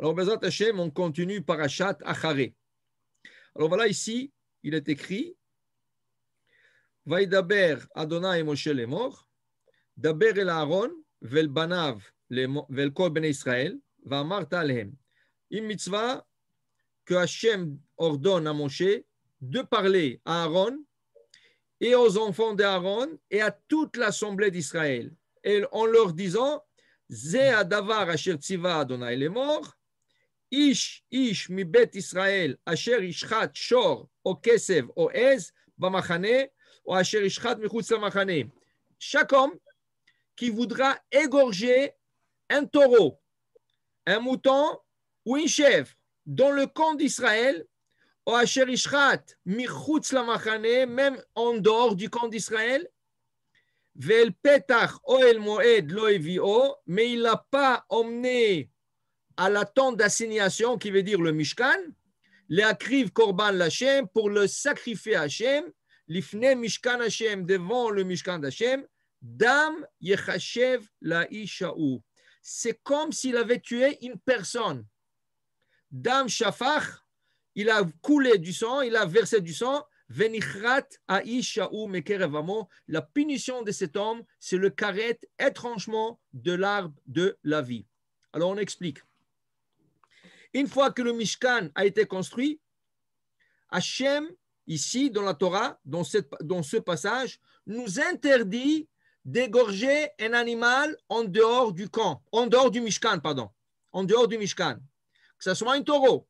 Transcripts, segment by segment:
Alors, Bezat Hashem, on continue par Achat achare. Alors voilà, ici, il est écrit Vaidaber Adonai Moshe le mort, Daber el Aaron, vel Banav, vel Kol ben Israël, va Marta Alhem. Une mitzvah que Hashem ordonne à Moshe de parler à Aaron et aux enfants d'Aaron et à toute l'assemblée d'Israël, et en leur disant Zé Adavar Asher Tziva Adonai le mort, Ish, Ish, mi bet Israël, Asher Ishchat, Shor, O Kesev, O Ez, Bamachane, O Asher Ishchat, Michutz Machane. Chaque homme qui voudra égorger un taureau, un mouton ou une chèvre dans le camp d'Israël, O Asher Ishchat, Michutz Machane, même en dehors du camp d'Israël, Vel Petach, O El Moed, Loevio, mais il n'a pas emmené à la tente d'assignation qui veut dire le Mishkan, les Akriv Korban l'Hachem pour le sacrifier à Hachem, l'ifne Mishkan Hachem devant le Mishkan d'Hachem, Dam Yechashev la Ishaou. C'est comme s'il avait tué une personne. Dam Shafach, il a coulé du sang, il a versé du sang. Venichrat Aishaou Mekerevamo. La punition de cet homme, c'est le caret étrangement de l'arbre de la vie. Alors on explique. Une fois que le Mishkan a été construit, Hachem, ici dans la Torah, dans, cette, dans ce passage, nous interdit d'égorger un animal en dehors du camp, en dehors du Mishkan, pardon, en dehors du Mishkan. Que ce soit un taureau,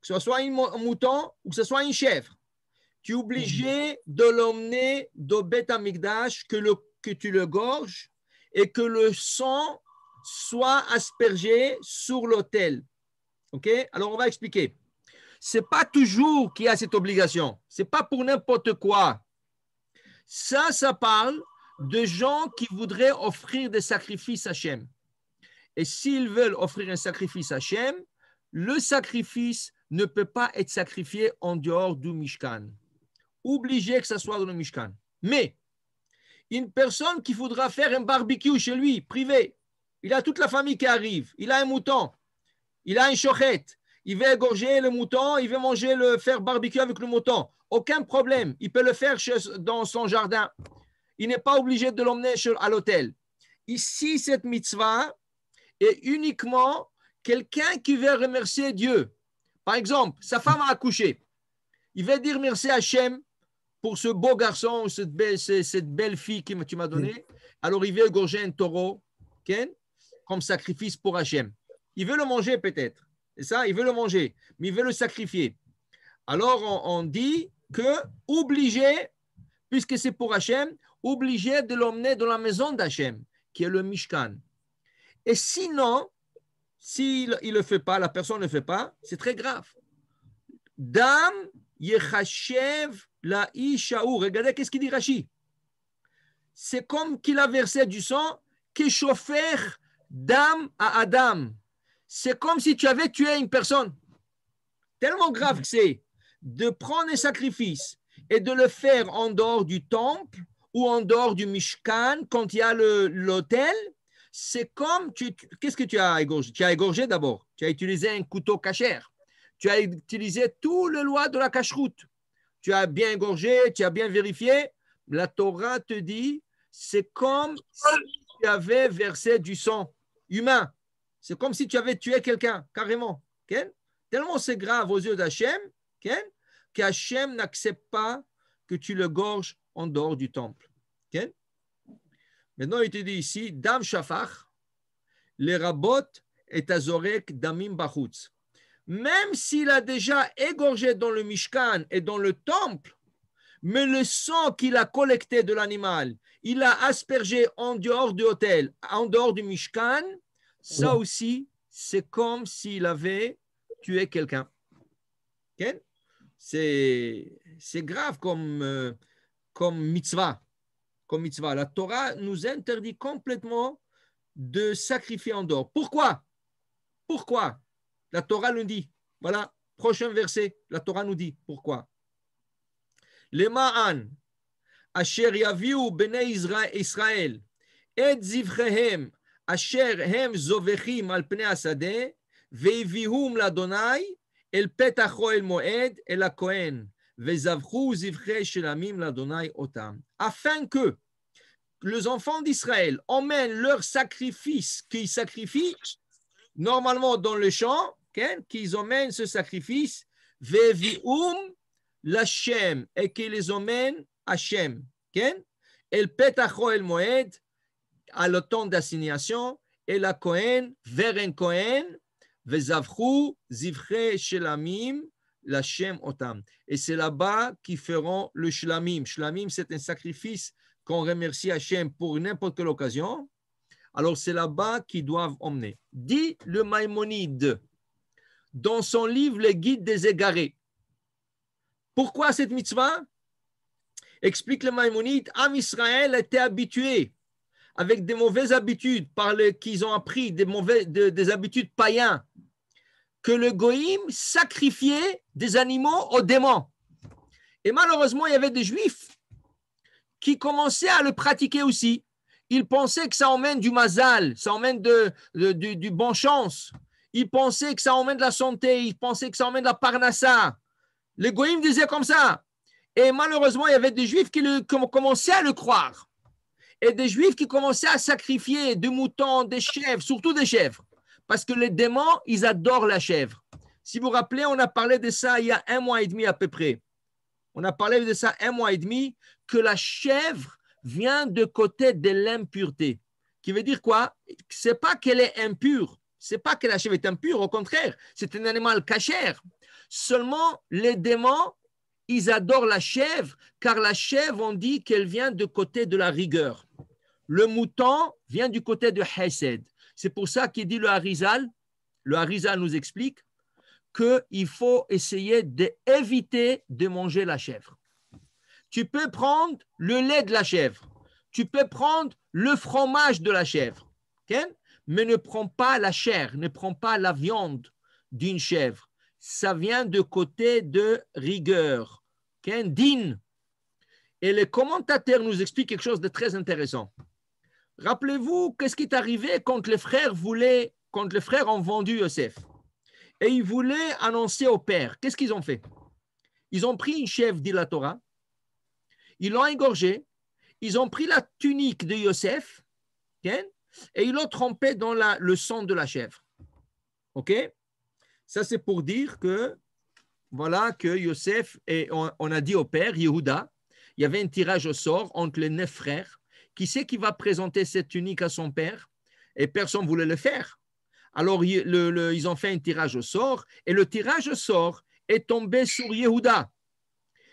que ce soit un mouton ou que ce soit une chèvre. Tu es obligé de l'emmener de Beth que, que tu le gorges et que le sang soit aspergé sur l'autel. Alors, on va expliquer. Ce n'est pas toujours qu'il y a cette obligation. Ce n'est pas pour n'importe quoi. Ça, ça parle de gens qui voudraient offrir des sacrifices à Shem. Et s'ils veulent offrir un sacrifice à Shem, le sacrifice ne peut pas être sacrifié en dehors du Mishkan. Obligé que ça soit dans le Mishkan. Mais une personne qui voudra faire un barbecue chez lui, privé, il a toute la famille qui arrive, il a un mouton, il a une chochette. Il veut égorger le mouton, il veut manger le faire barbecue avec le mouton. Aucun problème. Il peut le faire dans son jardin. Il n'est pas obligé de l'emmener à l'hôtel. Ici, cette mitzvah est uniquement quelqu'un qui veut remercier Dieu. Par exemple, sa femme a accouché. Il veut dire merci à Hachem pour ce beau garçon, cette belle, cette belle fille que tu m'as donnée. Alors, il veut égorger un taureau, comme sacrifice pour Hachem. Il veut le manger peut-être. C'est ça Il veut le manger, mais il veut le sacrifier. Alors on, dit que obligé, puisque c'est pour Hachem, obligé de l'emmener dans la maison d'Hachem, qui est le Mishkan. Et sinon, s'il ne le fait pas, la personne ne le fait pas, c'est très grave. Dame yechashev la ishaou. Regardez qu'est-ce qu'il dit Rashi. C'est comme qu'il a versé du sang, que chauffeur Dame à Adam c'est comme si tu avais tué une personne. Tellement grave que c'est de prendre un sacrifice et de le faire en dehors du temple ou en dehors du Mishkan, quand il y a l'autel, c'est comme, tu, qu'est-ce que tu as égorgé Tu as égorgé d'abord, tu as utilisé un couteau cachère, tu as utilisé tout le loi de la cacheroute, tu as bien égorgé, tu as bien vérifié. La Torah te dit, c'est comme si tu avais versé du sang humain. C'est comme si tu avais tué quelqu'un, carrément. Tellement c'est grave aux yeux d'Hachem qu'Hachem n'accepte pas que tu le gorges en dehors du temple. Maintenant, il te dit ici, Dam Shafach, les rabot et Azorek Damim Bachutz. Même s'il a déjà égorgé dans le Mishkan et dans le temple, mais le sang qu'il a collecté de l'animal, il l'a aspergé en dehors du hôtel, en dehors du Mishkan, ça aussi, c'est comme s'il avait tué quelqu'un. C'est grave comme, euh, comme mitzvah. Comme La Torah nous interdit complètement de sacrifier en dehors. Pourquoi Pourquoi La Torah nous dit. Voilà, prochain verset. La Torah nous dit pourquoi. Les Ma'an, Asher Yaviu Israël, Et Asher hem zovechim al pnei asadeh, veivihum l'Adonai, el petacho el moed, el akohen, vezavchu zivche shelamim l'Adonai otam. Afin que les enfants d'Israël emmènent leur sacrifice qu'ils sacrifient normalement dans le champ, qu'ils emmènent ce sacrifice, veivihum l'Hachem, et qu'ils les emmènent à Shem. El petacho el moed, à l'automne d'assignation, et la Cohen, vers un Cohen, Vezavchou, Zivre, la Shem Otam. Et c'est là-bas qu'ils feront le Shlamim. Shlamim, c'est un sacrifice qu'on remercie Hachem pour n'importe quelle occasion. Alors c'est là-bas qu'ils doivent emmener. Dit le Maïmonide dans son livre Le Guide des égarés. Pourquoi cette mitzvah Explique le Maïmonide, Am Israël était habitué avec des mauvaises habitudes, par le, qu'ils ont appris des, mauvais, des habitudes païennes, que le goïm sacrifiait des animaux aux démons. Et malheureusement, il y avait des juifs qui commençaient à le pratiquer aussi. Ils pensaient que ça emmène du mazal, ça emmène de, du bon chance. Ils pensaient que ça emmène de la santé, ils pensaient que ça emmène de la parnassa. Le Goïm disait comme ça. Et malheureusement, il y avait des juifs qui, qui commençaient à le croire et des Juifs qui commençaient à sacrifier des moutons, des chèvres, surtout des chèvres, parce que les démons, ils adorent la chèvre. Si vous vous rappelez, on a parlé de ça il y a un mois et demi à peu près. On a parlé de ça un mois et demi, que la chèvre vient de côté de l'impureté. Qui veut dire quoi C'est pas qu'elle est impure, c'est pas que la chèvre est impure, au contraire, c'est un animal cachère. Seulement, les démons, ils adorent la chèvre, car la chèvre, on dit qu'elle vient de côté de la rigueur le mouton vient du côté de Hesed. C'est pour ça qu'il dit le Harizal, le Harizal nous explique qu'il faut essayer d'éviter de manger la chèvre. Tu peux prendre le lait de la chèvre, tu peux prendre le fromage de la chèvre, mais ne prends pas la chair, ne prends pas la viande d'une chèvre. Ça vient du côté de rigueur, Et les commentateurs nous expliquent quelque chose de très intéressant. Rappelez-vous, qu'est-ce qui est arrivé quand les frères voulaient, quand les frères ont vendu Yosef et ils voulaient annoncer au père. Qu'est-ce qu'ils ont fait Ils ont pris une chèvre, dit la Torah, ils l'ont engorgée, ils ont pris la tunique de Yosef et ils l'ont trempée dans le sang de la chèvre. OK Ça, c'est pour dire que, voilà, que Yosef, et on, on a dit au père, Yehuda, il y avait un tirage au sort entre les neuf frères qui c'est qui va présenter cette tunique à son père Et personne ne voulait le faire. Alors, ils ont fait un tirage au sort, et le tirage au sort est tombé sur Yehuda.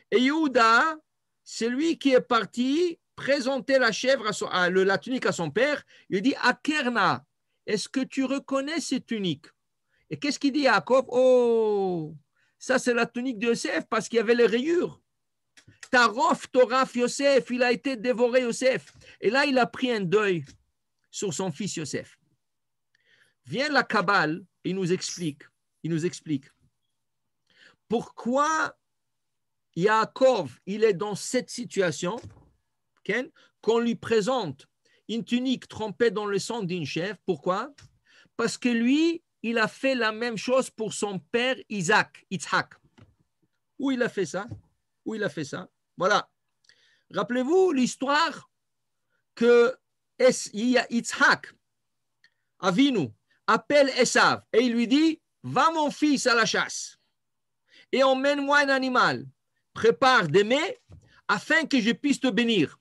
Et Yehuda, c'est lui qui est parti présenter la chèvre, la tunique à son père. Il dit Akerna, est-ce que tu reconnais cette tunique Et qu'est-ce qu'il dit à Jacob Oh, ça c'est la tunique de Yosef parce qu'il y avait les rayures. Tarof Toraf Yosef, il a été dévoré Yosef. Et là, il a pris un deuil sur son fils Yosef. Vient la Kabbale, il nous explique, il nous explique pourquoi Yaakov, il est dans cette situation qu'on lui présente une tunique trempée dans le sang d'une chèvre. Pourquoi Parce que lui, il a fait la même chose pour son père Isaac, Isaac. Où il a fait ça Où il a fait ça voilà. Rappelez-vous l'histoire que Yitzhak, Avinu, appelle Esav et il lui dit Va, mon fils, à la chasse et emmène-moi un animal. Prépare des mets afin que je puisse te bénir.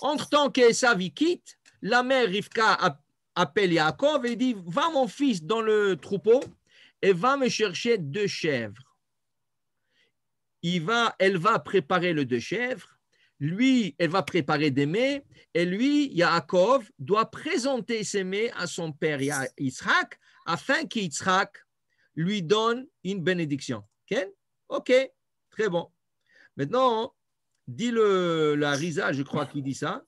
Entre-temps qu'Esav y quitte, la mère Rivka appelle Yaakov et dit Va, mon fils, dans le troupeau et va me chercher deux chèvres elle va préparer le deux chèvres, lui, elle va préparer des mets, et lui, Yaakov, doit présenter ses mets à son père Yitzhak, afin qu'Yitzhak lui donne une bénédiction. Ok Ok, très bon. Maintenant, dit le, la Risa, je crois qu'il dit ça,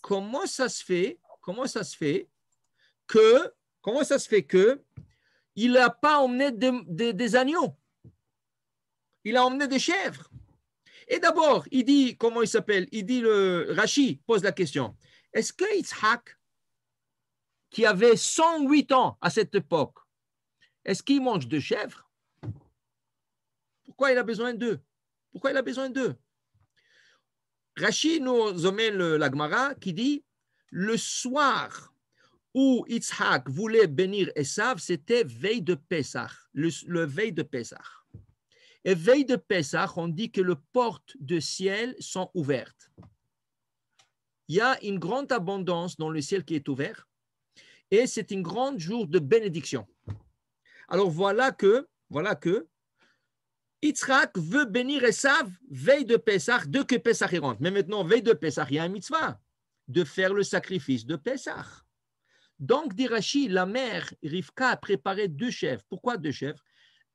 comment ça se fait, comment ça se fait que, comment ça se fait que, il n'a pas emmené des agneaux il a emmené des chèvres. Et d'abord, il dit, comment il s'appelle Il dit, le Rachi pose la question. Est-ce que Yitzhak, qui avait 108 ans à cette époque, est-ce qu'il mange de chèvres Pourquoi il a besoin d'eux Pourquoi il a besoin d'eux Rachi nous emmène l'Agmara qui dit, le soir où Yitzhak voulait bénir Esav, c'était veille de Pesach, le, veille de Pesach. Et veille de Pessah, on dit que les portes du ciel sont ouvertes. Il y a une grande abondance dans le ciel qui est ouvert et c'est un grand jour de bénédiction. Alors voilà que, voilà que Yitzhak veut bénir et savent veille de Pessah, de que Pessah est rentre. Mais maintenant, veille de Pessah, il y a un mitzvah de faire le sacrifice de Pessah. Donc, dit la mère Rivka a préparé deux chèvres. Pourquoi deux chèvres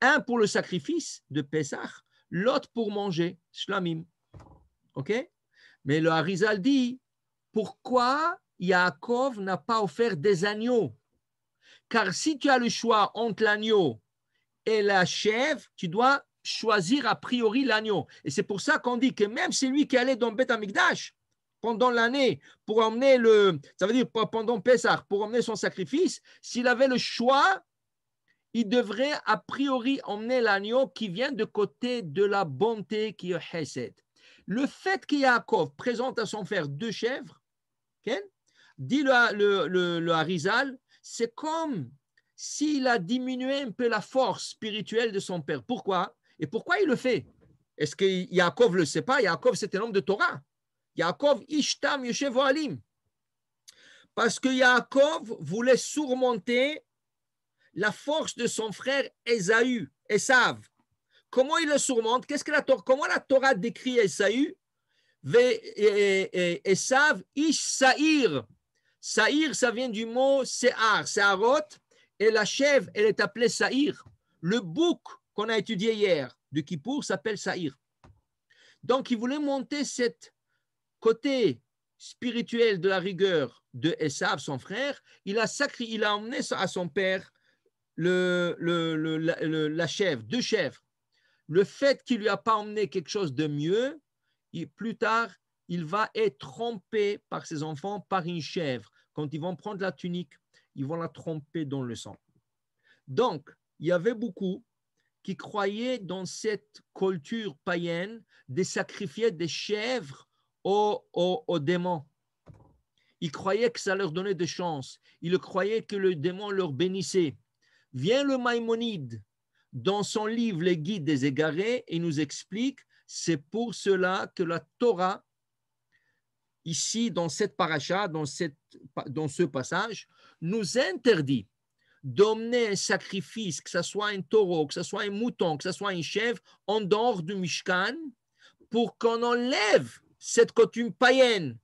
un pour le sacrifice de Pessah, l'autre pour manger, shlamim. OK Mais le Harizal dit pourquoi Yaakov n'a pas offert des agneaux Car si tu as le choix entre l'agneau et la chèvre, tu dois choisir a priori l'agneau. Et c'est pour ça qu'on dit que même celui qui allait dans Beth Amikdash pendant l'année pour emmener le, ça veut dire pendant Pessah, pour emmener son sacrifice, s'il avait le choix, il devrait a priori emmener l'agneau qui vient de côté de la bonté qui est Le fait Yaakov présente à son frère deux chèvres, dit le, le, le, Harizal, c'est comme s'il a diminué un peu la force spirituelle de son père. Pourquoi Et pourquoi il le fait Est-ce que Yaakov ne le sait pas Yaakov, c'est un homme de Torah. Yaakov, Ishtam, Yeshevo Alim. Parce que Yaakov voulait surmonter la force de son frère Esaü, Esav. Comment il le surmonte Qu'est-ce que la Torah, Comment la Torah décrit Esaü eh, eh, eh, Esav ish saïr. Saïr, ça vient du mot Sear, Searot, et la chèvre, elle est appelée Saïr. Le bouc qu'on a étudié hier du Kippour s'appelle Saïr. Donc, il voulait monter ce côté spirituel de la rigueur de Esav, son frère. Il a, sacré, il a emmené à son père le, la, chèvre, deux chèvres, le fait qu'il ne lui a pas emmené quelque chose de mieux, et plus tard, il va être trompé par ses enfants par une chèvre. Quand ils vont prendre la tunique, ils vont la tromper dans le sang. Donc, il y avait beaucoup qui croyaient dans cette culture païenne de sacrifier des chèvres aux, aux, aux démons. Ils croyaient que ça leur donnait des chances. Ils croyaient que le démon leur bénissait. Vient le Maïmonide dans son livre Les Guides des Égarés et nous explique c'est pour cela que la Torah, ici dans cette paracha, dans, cette, dans ce passage, nous interdit d'emmener un sacrifice, que ce soit un taureau, que ce soit un mouton, que ce soit une chèvre, en dehors du Mishkan, pour qu'on enlève cette coutume païenne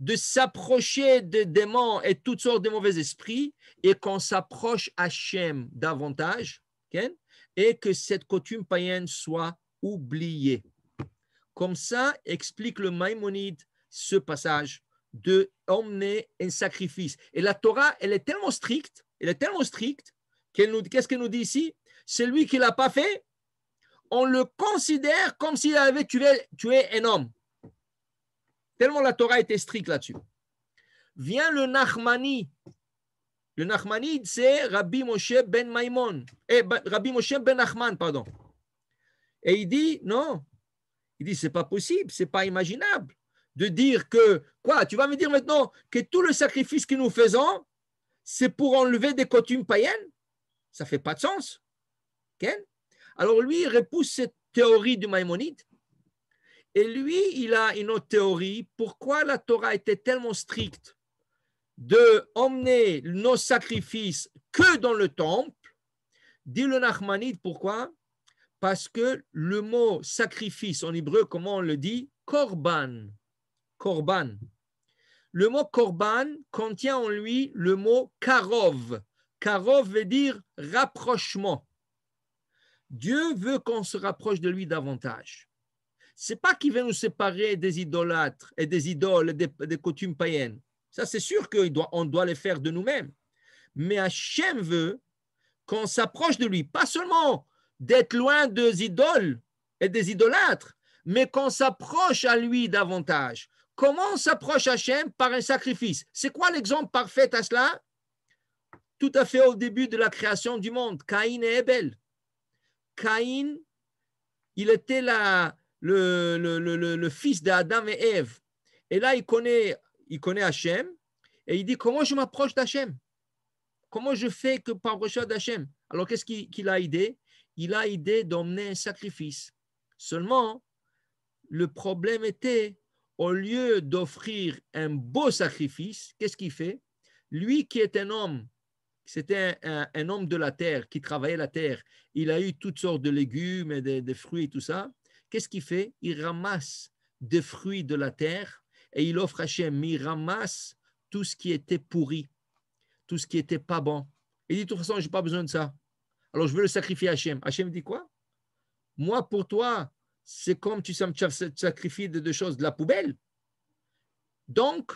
de s'approcher des démons et toutes sortes de mauvais esprits et qu'on s'approche à Hachem davantage et que cette coutume païenne soit oubliée. Comme ça explique le Maïmonide ce passage de emmener un sacrifice. Et la Torah, elle est tellement stricte, elle est tellement stricte qu'elle nous, qu'est-ce qu'elle nous dit ici Celui qui l'a pas fait, on le considère comme s'il avait tué, tué un homme. Tellement la Torah était stricte là-dessus. Vient le Nachmani. Le Nachmani, c'est Rabbi Moshe ben Maimon. Eh, Rabbi Moshe ben Nachman, pardon. Et il dit, non. Il dit, c'est pas possible, c'est pas imaginable de dire que, quoi, tu vas me dire maintenant que tout le sacrifice que nous faisons, c'est pour enlever des coutumes païennes Ça fait pas de sens. Alors lui, il repousse cette théorie du Maïmonide et lui, il a une autre théorie. Pourquoi la Torah était tellement stricte de emmener nos sacrifices que dans le temple Dit le Nachmanide, pourquoi Parce que le mot sacrifice en hébreu, comment on le dit Korban. Korban. Le mot korban contient en lui le mot karov. Karov veut dire rapprochement. Dieu veut qu'on se rapproche de lui davantage c'est pas qu'il veut nous séparer des idolâtres et des idoles, et des coutumes païennes. Ça, c'est sûr qu'on doit, les faire de nous-mêmes. Mais Hachem veut qu'on s'approche de lui, pas seulement d'être loin des idoles et des idolâtres, mais qu'on s'approche à lui davantage. Comment on s'approche Hachem Par un sacrifice. C'est quoi l'exemple parfait à cela Tout à fait au début de la création du monde, Caïn et Ebel. Caïn, il était la, le, le, fils d'Adam et Ève. Et là, il connaît, il connaît Hachem et il dit Comment je m'approche d'Hachem Comment je fais que par recherche d'Hachem Alors, qu'est-ce qu'il a idée Il a idée d'emmener un sacrifice. Seulement, le problème était au lieu d'offrir un beau sacrifice, qu'est-ce qu'il fait Lui qui est un homme c'était un, un, homme de la terre qui travaillait la terre. Il a eu toutes sortes de légumes et des de fruits et tout ça. Qu'est-ce qu'il fait Il ramasse des fruits de la terre et il offre à Hachem, mais il ramasse tout ce qui était pourri, tout ce qui n'était pas bon. Il dit, de toute façon, je n'ai pas besoin de ça. Alors, je veux le sacrifier à Hachem. Hachem dit quoi Moi, pour toi, c'est comme tu sacrifies des choses, de la poubelle. Donc,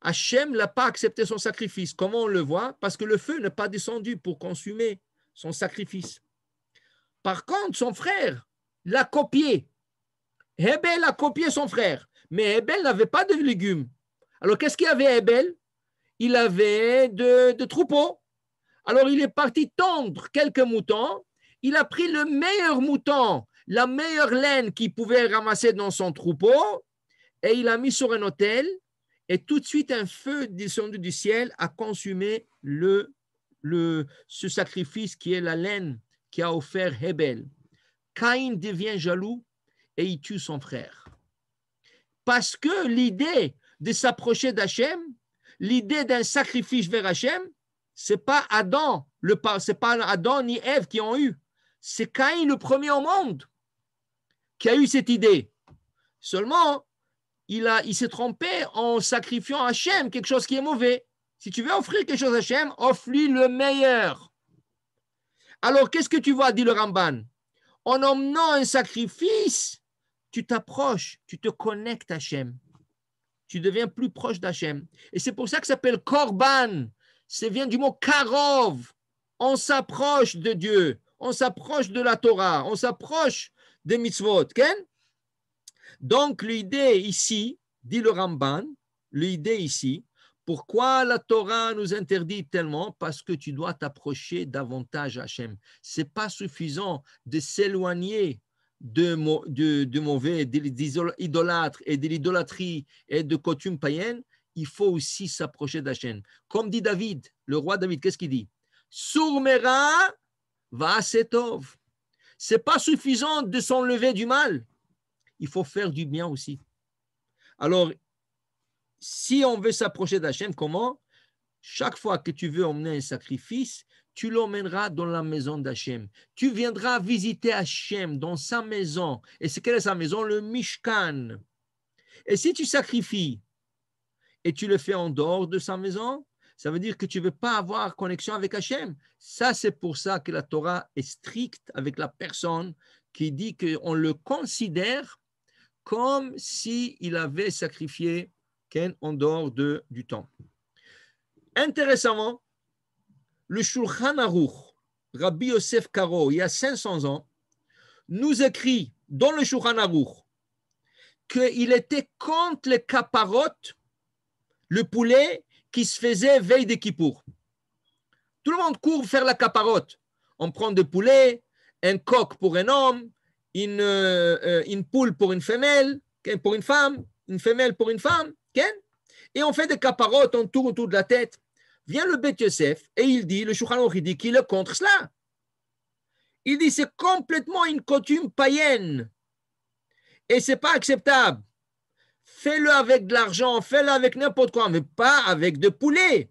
Hachem n'a pas accepté son sacrifice. Comment on le voit Parce que le feu n'est pas descendu pour consumer son sacrifice. Par contre, son frère l'a copié. Hebel a copié son frère, mais Hebel n'avait pas de légumes. Alors qu'est-ce qu'il avait Hebel Il avait de, troupeaux. Alors il est parti tendre quelques moutons. Il a pris le meilleur mouton, la meilleure laine qu'il pouvait ramasser dans son troupeau, et il l'a mis sur un autel. Et tout de suite, un feu descendu du ciel a consumé le, le, ce sacrifice qui est la laine qui a offert Hebel. Caïn devient jaloux et il tue son frère. Parce que l'idée de s'approcher d'Hachem, l'idée d'un sacrifice vers Hachem, c'est pas Adam, le c'est pas Adam ni Ève qui ont eu, c'est Caïn le premier au monde qui a eu cette idée. Seulement, il, a, il s'est trompé en sacrifiant Hachem quelque chose qui est mauvais. Si tu veux offrir quelque chose à Hachem, offre-lui le meilleur. Alors, qu'est-ce que tu vois, dit le Ramban En emmenant un sacrifice, tu t'approches, tu te connectes à Hachem. Tu deviens plus proche d'Hachem. Et c'est pour ça que ça s'appelle Korban. Ça vient du mot Karov. On s'approche de Dieu. On s'approche de la Torah. On s'approche des mitzvot. Donc, l'idée ici, dit le Ramban, l'idée ici, pourquoi la Torah nous interdit tellement Parce que tu dois t'approcher davantage à Hachem. Ce n'est pas suffisant de s'éloigner de, mauvais, d'idolâtres et de l'idolâtrie et de coutumes païennes, il faut aussi s'approcher d'Hachem. Comme dit David, le roi David, qu'est-ce qu'il dit Sourmera va Ce C'est pas suffisant de s'enlever du mal. Il faut faire du bien aussi. Alors, si on veut s'approcher d'Hachem, comment Chaque fois que tu veux emmener un sacrifice, tu l'emmèneras dans la maison d'Hachem. Tu viendras visiter Hachem dans sa maison. Et c'est quelle est sa maison Le Mishkan. Et si tu sacrifies et tu le fais en dehors de sa maison, ça veut dire que tu ne veux pas avoir connexion avec Hachem. Ça, c'est pour ça que la Torah est stricte avec la personne qui dit qu'on le considère comme s'il il avait sacrifié en dehors de, du temps. Intéressantement, le Shulchan Aruch, Rabbi Yosef Karo, il y a 500 ans, nous écrit dans le Shulchan Aruch qu'il était contre les caparotes, le poulet qui se faisait veille de Kippour. Tout le monde court faire la caparote. On prend des poulets, un coq pour un homme, une, euh, euh, une poule pour une femelle, pour une femme, une femelle pour une femme, et on fait des caparotes on tourne autour de la tête. Vient le Beth Yosef et il dit, le Shulchan il dit qu'il est contre cela. Il dit c'est complètement une coutume païenne et c'est pas acceptable. Fais-le avec de l'argent, fais-le avec n'importe quoi, mais pas avec de poulet.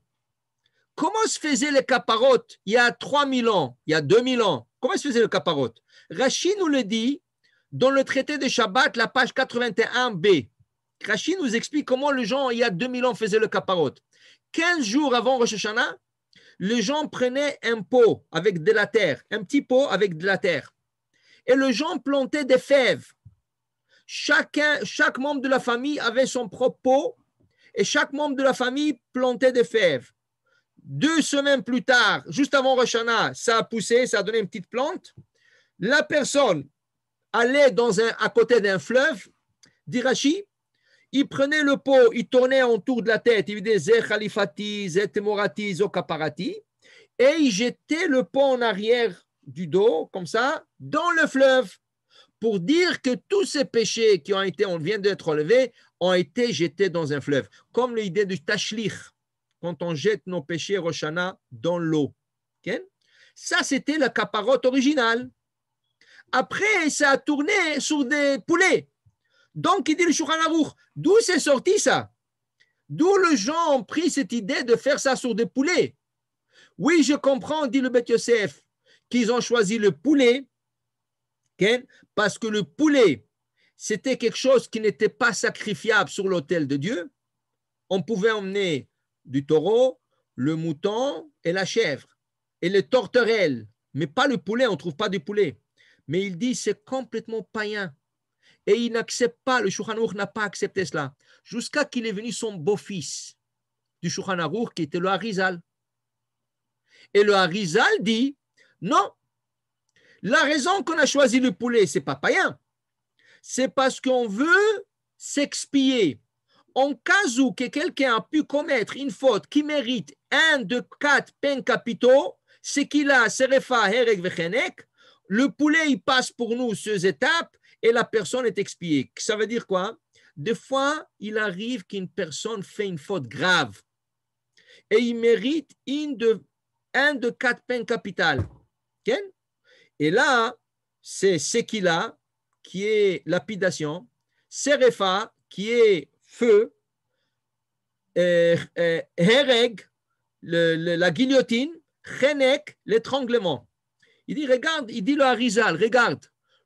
Comment se faisaient les caparote il y a 3000 ans, il y a 2000 ans Comment se faisait le caparote Rachid nous le dit dans le traité de Shabbat, la page 81b. Rachid nous explique comment les gens, il y a 2000 ans, faisaient le caparote. 15 jours avant Rosh Hashanah, les gens prenaient un pot avec de la terre, un petit pot avec de la terre. Et les gens plantaient des fèves. chaque membre de la famille avait son propre pot et chaque membre de la famille plantait des fèves. Deux semaines plus tard, juste avant Rosh Hashanah, ça a poussé, ça a donné une petite plante. La personne allait dans un, à côté d'un fleuve, dit il prenait le pot, il tournait autour de la tête, il disait Zé Khalifati, Zé Temorati, et il jetait le pot en arrière du dos, comme ça, dans le fleuve, pour dire que tous ces péchés qui ont été, on vient d'être relevés, ont été jetés dans un fleuve. Comme l'idée du tachlich, quand on jette nos péchés, Roshana, dans l'eau. Ça, c'était la caparote originale. Après, ça a tourné sur des poulets. Donc, il dit le Shulchan d'où c'est sorti ça D'où le gens ont pris cette idée de faire ça sur des poulets Oui, je comprends, dit le Beth Yosef, qu'ils ont choisi le poulet, parce que le poulet, c'était quelque chose qui n'était pas sacrifiable sur l'autel de Dieu. On pouvait emmener du taureau, le mouton et la chèvre, et les torterelles, mais pas le poulet, on ne trouve pas du poulet. Mais il dit, c'est complètement païen et il n'accepte pas, le Shulchan n'a pas accepté cela, jusqu'à qu'il est venu son beau-fils du Shulchan qui était le Harizal. Et le Harizal dit, non, la raison qu'on a choisi le poulet, c'est pas païen, c'est parce qu'on veut s'expier. En cas où que quelqu'un a pu commettre une faute qui mérite un de quatre peines capitaux, c'est qu'il a serefa herek vechenek, le poulet il passe pour nous ces étapes et la personne est expiée. Ça veut dire quoi Des fois, il arrive qu'une personne fait une faute grave et il mérite de, un de quatre peines capitales. Et là, c'est ce qu'il a, qui est lapidation, Serefa, qui est feu, euh, euh, Hereg, la guillotine, Chenek, l'étranglement. Il dit, regarde, il dit le Harizal, regarde,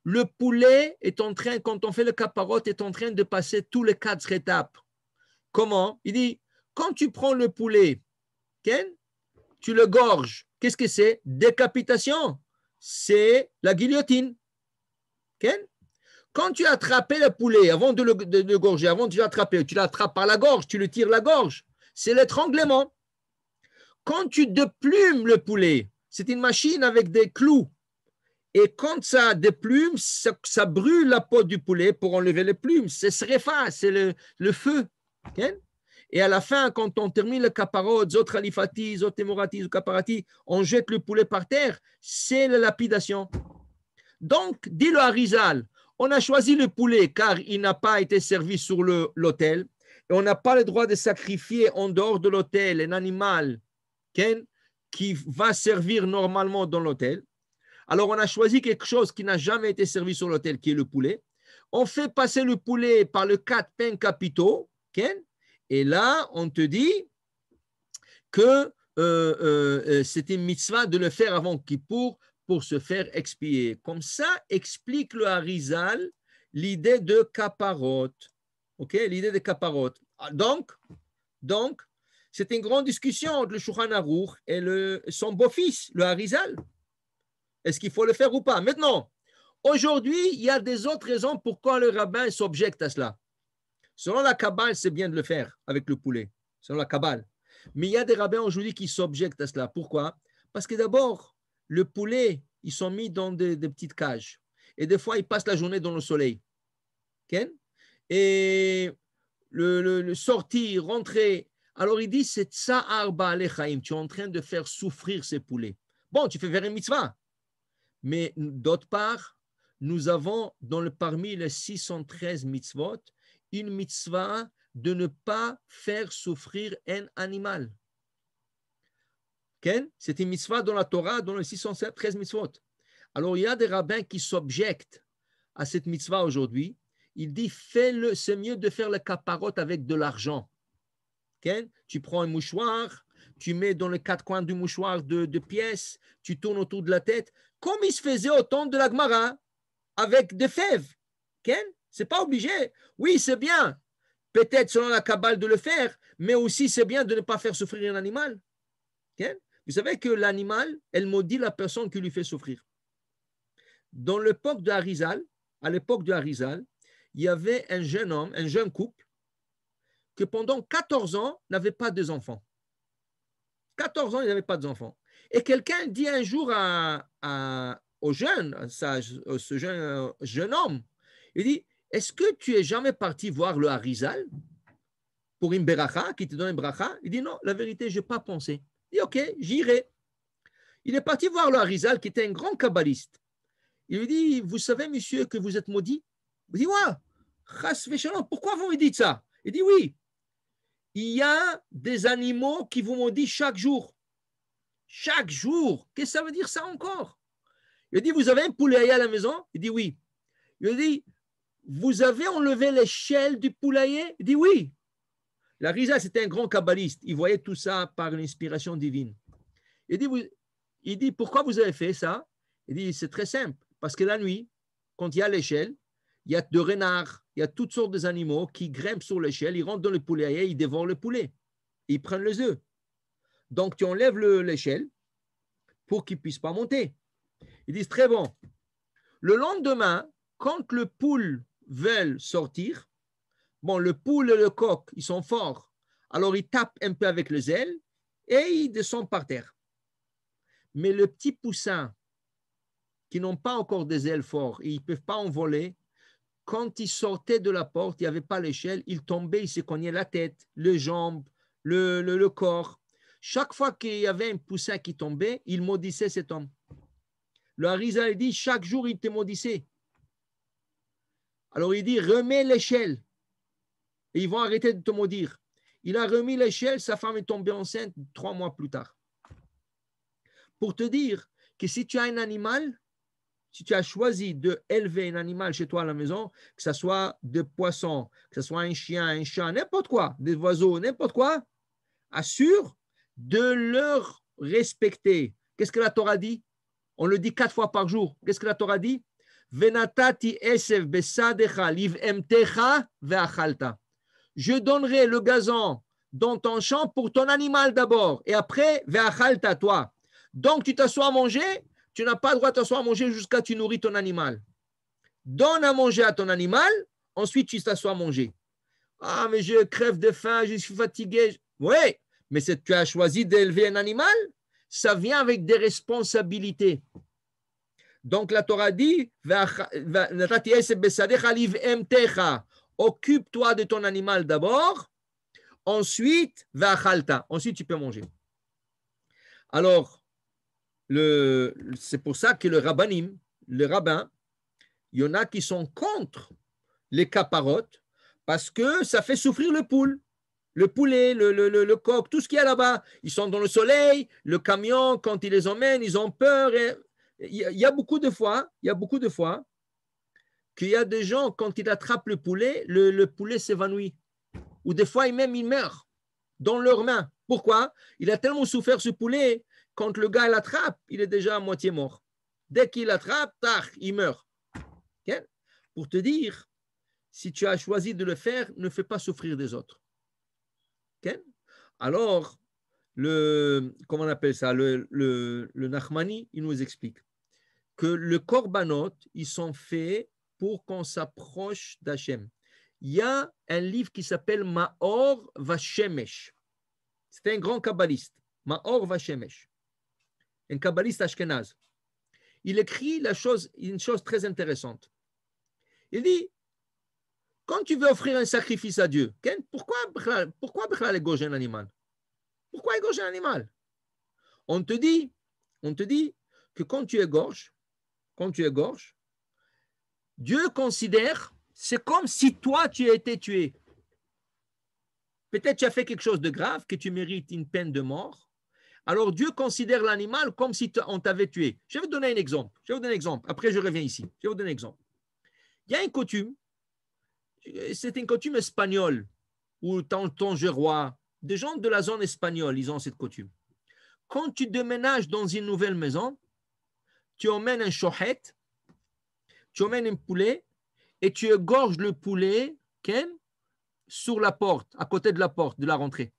le poulet est en train, quand on fait le caparote, est en train de passer tous les quatre étapes. Comment Il dit, quand tu prends le poulet, tu le gorges. Qu'est-ce que c'est Décapitation. C'est la guillotine. quand tu as attrapé le poulet, avant de le, gorger, avant de l'attraper, tu l'attrapes par la gorge, tu le tires la gorge. C'est l'étranglement. Quand tu déplumes le poulet, c'est une machine avec des clous et quand ça a des plumes, ça, brûle la peau du poulet pour enlever les plumes. C'est c'est le, feu. Et à la fin, quand on termine le caparot, autre khalifati, autre, on jette le poulet par terre. C'est la lapidation. Donc, dit le Rizal, on a choisi le poulet car il n'a pas été servi sur l'autel. Et on n'a pas le droit de sacrifier en dehors de l'autel un animal qui va servir normalement dans l'hôtel. Alors on a choisi quelque chose qui n'a jamais été servi sur l'hôtel, qui est le poulet. On fait passer le poulet par le 4 pain capitaux, et là on te dit que euh, euh, euh, c'est euh, c'était mitzvah de le faire avant Kippour pour se faire expier. Comme ça explique le Harizal l'idée de Caparote. l'idée de Caparote. Ah, donc, donc, c'est une grande discussion entre le Shouchan et son beau-fils, le Harizal. Est-ce qu'il faut le faire ou pas Maintenant, aujourd'hui, il y a des autres raisons pourquoi le rabbin s'objecte à cela. Selon la Kabbale, c'est bien de le faire avec le poulet, selon la Kabbale. Mais il y a des rabbins aujourd'hui qui s'objectent à cela. Pourquoi Parce que d'abord, le poulet, ils sont mis dans des, petites cages. Et des fois, ils passent la journée dans le soleil. Et le, sortir, rentrer. Alors il dit, c'est ça arba alechaim. Tu es en train de faire souffrir ces poulets. Bon, tu fais faire une mitzvah. Mais d'autre part, nous avons dans le, parmi les 613 mitzvot une mitzvah de ne pas faire souffrir un animal. C'est une mitzvah dans la Torah, dans les 613 mitzvot. Alors il y a des rabbins qui s'objectent à cette mitzvah aujourd'hui. Il dit, fais-le, c'est mieux de faire la caparote avec de l'argent. Tu prends un mouchoir, tu mets dans les quatre coins du mouchoir de, pièces, tu tournes autour de la tête, comme il se faisait au temps de la avec des fèves. Ce c'est pas obligé. Oui, c'est bien. Peut-être selon la cabale de le faire, mais aussi c'est bien de ne pas faire souffrir un animal. Vous savez que l'animal, elle maudit la personne qui lui fait souffrir. Dans l'époque de Harizal, à l'époque de Harizal, il y avait un jeune homme, un jeune couple, que pendant 14 ans n'avait pas d'enfants enfants. 14 ans, il n'avait pas d'enfants. Et quelqu'un dit un jour à, au jeune, ce jeune, euh, jeune homme, il dit, est-ce que tu es jamais parti voir le Harizal pour une beracha, qui te donne une bracha? Il dit, non, la vérité, je n'ai pas pensé. Il dit, ok, j'irai. Il est parti voir le Harizal, qui était un grand kabbaliste. Il lui dit, vous savez, monsieur, que vous êtes maudit Il dit, ouais, pourquoi vous me dites ça Il dit, oui, il y a des animaux qui vous m'ont dit chaque jour. Chaque jour. Qu'est-ce que ça veut dire ça encore Il dit, vous avez un poulailler à la maison Il dit oui. Il dit, vous avez enlevé l'échelle du poulailler Il dit oui. La Risa, c'était un grand kabbaliste. Il voyait tout ça par l'inspiration inspiration divine. Il dit, il dit pourquoi vous avez fait ça Il dit, c'est très simple. Parce que la nuit, quand il y a l'échelle, il y a deux renards il y a toutes sortes d'animaux qui grimpent sur l'échelle, ils rentrent dans le poulailler, ils dévorent le poulet, ils prennent les œufs. Donc, tu enlèves l'échelle pour qu'ils ne puissent pas monter. Ils disent, très bon. Le lendemain, quand le poule veulent sortir, bon, le poule et le coq, ils sont forts. Alors, ils tapent un peu avec les ailes et ils descendent par terre. Mais le petit poussin, qui n'ont pas encore des ailes fortes, ils ne peuvent pas envoler, quand il sortait de la porte, il n'y avait pas l'échelle, il tombait, il se cognait la tête, les jambes, le, corps. Chaque fois qu'il y avait un poussin qui tombait, il maudissait cet homme. Le Harizal dit, chaque jour, il te maudissait. Alors il dit, remets l'échelle. Et ils vont arrêter de te maudire. Il a remis l'échelle, sa femme est tombée enceinte trois mois plus tard. Pour te dire que si tu as un animal, si tu as choisi d'élever un animal chez toi à la maison, que ce soit des poissons, que ce soit un chien, un chat, n'importe quoi, des oiseaux, n'importe quoi, assure de leur respecter. Qu'est-ce que la Torah dit On le dit quatre fois par jour. Qu'est-ce que la Torah dit Je donnerai le gazon dans ton champ pour ton animal d'abord, et après, ve'achalta, toi. Donc, tu t'assois à manger, tu n'as pas le droit de t'asseoir à manger jusqu'à tu nourris ton animal. Donne à manger à ton animal, ensuite tu t'assois à manger. Ah, mais je crève de faim, je suis fatigué. Oui, mais si tu as choisi d'élever un animal, ça vient avec des responsabilités. Donc la Torah dit Occupe-toi de ton animal d'abord, ensuite, ensuite tu peux manger. Alors, c'est pour ça que le rabbinim, le rabbin, il y en a qui sont contre les caparottes parce que ça fait souffrir le poule, le poulet, le, coq, tout ce qu'il y a là-bas. Ils sont dans le soleil, le camion, quand ils les emmènent, ils ont peur. il y a beaucoup de fois, il y a beaucoup de fois qu'il y a des gens, quand ils attrapent le poulet, le, le poulet s'évanouit. Ou des fois, même, il meurt dans leurs mains. Pourquoi Il a tellement souffert ce poulet quand le gars l'attrape, il est déjà à moitié mort. Dès qu'il l'attrape, il meurt. Pour te dire, si tu as choisi de le faire, ne fais pas souffrir des autres. Alors, le, comment on appelle ça, le, Nahmani, il nous explique que le korbanot, ils sont faits pour qu'on s'approche d'Hachem. Il y a un livre qui s'appelle Maor Vashemesh. C'est un grand kabbaliste. Maor Vashemesh un kabbaliste ashkenaz. Il écrit la chose, une chose très intéressante. Il dit quand tu veux offrir un sacrifice à Dieu, pourquoi, pourquoi, pourquoi égorger un animal Pourquoi égorger un animal On te dit, on te dit que quand tu égorges, quand tu égorges, Dieu considère, c'est comme si toi tu as été tué. Peut-être tu as fait quelque chose de grave, que tu mérites une peine de mort, alors Dieu considère l'animal comme si on t'avait tué. Je vais vous donner un exemple. Je vais vous donner un exemple. Après, je reviens ici. Je vais vous donner un exemple. Il y a une coutume, c'est une coutume espagnole, ou roi. des gens de la zone espagnole, ils ont cette coutume. Quand tu déménages dans une nouvelle maison, tu emmènes un chochette, tu emmènes un poulet, et tu égorges le poulet, sur la porte, à côté de la porte de la rentrée.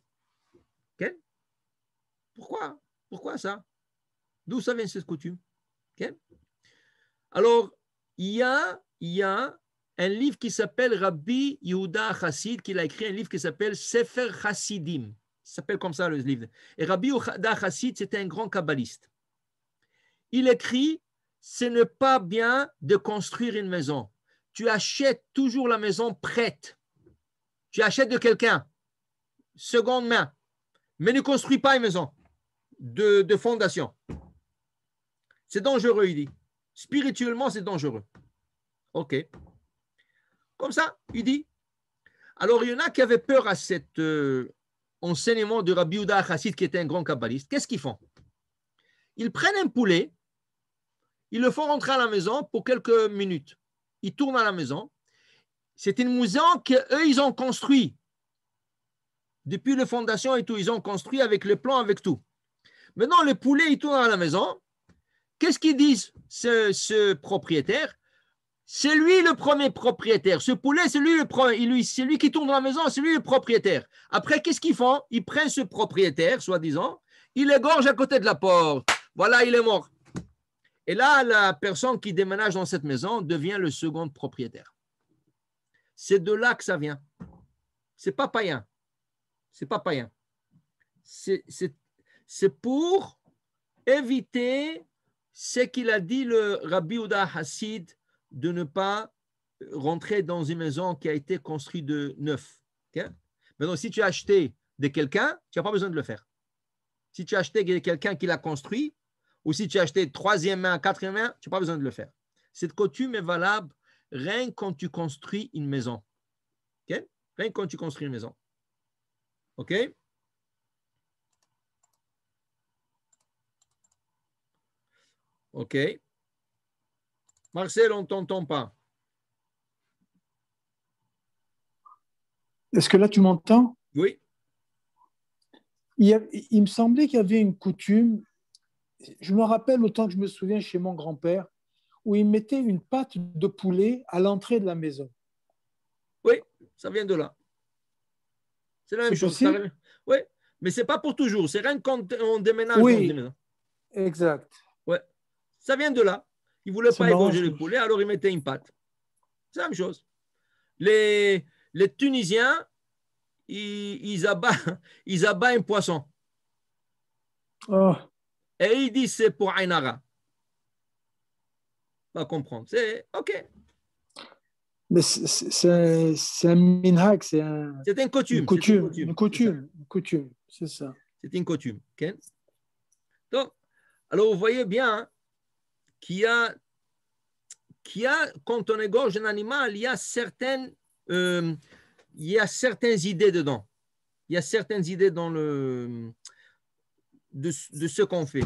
Pourquoi Pourquoi ça D'où ça vient cette coutume Alors, il y a, il y a un livre qui s'appelle Rabbi Yehuda Chassid, qui a écrit un livre qui s'appelle Sefer Chassidim. Ça s'appelle comme ça le livre. Et Rabbi Yehuda Chassid, c'était un grand kabbaliste. Il écrit Ce n'est pas bien de construire une maison. Tu achètes toujours la maison prête. Tu achètes de quelqu'un, seconde main. Mais ne construis pas une maison de, fondation. C'est dangereux, il dit. Spirituellement, c'est dangereux. OK. Comme ça, il dit. Alors, il y en a qui avaient peur à cet euh, enseignement de Rabbi Uda Hassid, qui était un grand kabbaliste. Qu'est-ce qu'ils font Ils prennent un poulet, ils le font rentrer à la maison pour quelques minutes. Ils tournent à la maison. C'est une maison qu'eux, ils ont construit. Depuis les fondations et tout, ils ont construit avec le plan, avec tout. Maintenant, le poulet, il tourne à la maison. Qu'est-ce qu'ils disent, ce, propriétaire C'est lui le premier propriétaire. Ce poulet, c'est lui, lui, lui, qui tourne dans la maison, c'est lui le propriétaire. Après, qu'est-ce qu'ils font Ils prennent ce propriétaire, soi-disant, il égorge à côté de la porte. Voilà, il est mort. Et là, la personne qui déménage dans cette maison devient le second propriétaire. C'est de là que ça vient. C'est pas païen. C'est pas païen. C'est c'est pour éviter ce qu'il a dit le Rabbi Ouda Hassid de ne pas rentrer dans une maison qui a été construite de neuf. Maintenant, si tu as acheté de quelqu'un, tu n'as pas besoin de le faire. Si tu as acheté de quelqu'un qui l'a construit, ou si tu as acheté troisième main, quatrième main, tu n'as pas besoin de le faire. Cette coutume est valable rien quand tu construis une maison. Rien Rien quand tu construis une maison. OK OK. Marcel, on ne t'entend pas. Est-ce que là, tu m'entends Oui. Il, me semblait qu'il y avait une coutume, je me rappelle autant que je me souviens chez mon grand-père, où il mettait une pâte de poulet à l'entrée de la maison. Oui, ça vient de là. C'est la même chose. Oui, mais ce n'est pas pour toujours. C'est rien quand on déménage. Oui, on déménage. exact. Ça vient de là. Il ne voulait pas égorger le poulet, alors il mettait une pâte. C'est la même chose. Les, les Tunisiens, ils, ils, abattent, ils un poisson. Ah. Et ils disent c'est pour Ainara. va comprendre. C'est OK. Mais c'est un minhak. c'est un, un coutume, une coutume. Une coutume, c'est ça. C'est une coutume. Donc, alors vous voyez bien, hein, qui a, qui a, quand on égorge un animal, il y a certaines, euh, il y a certaines idées dedans. Il y a certaines idées dans le, de, ce qu'on fait.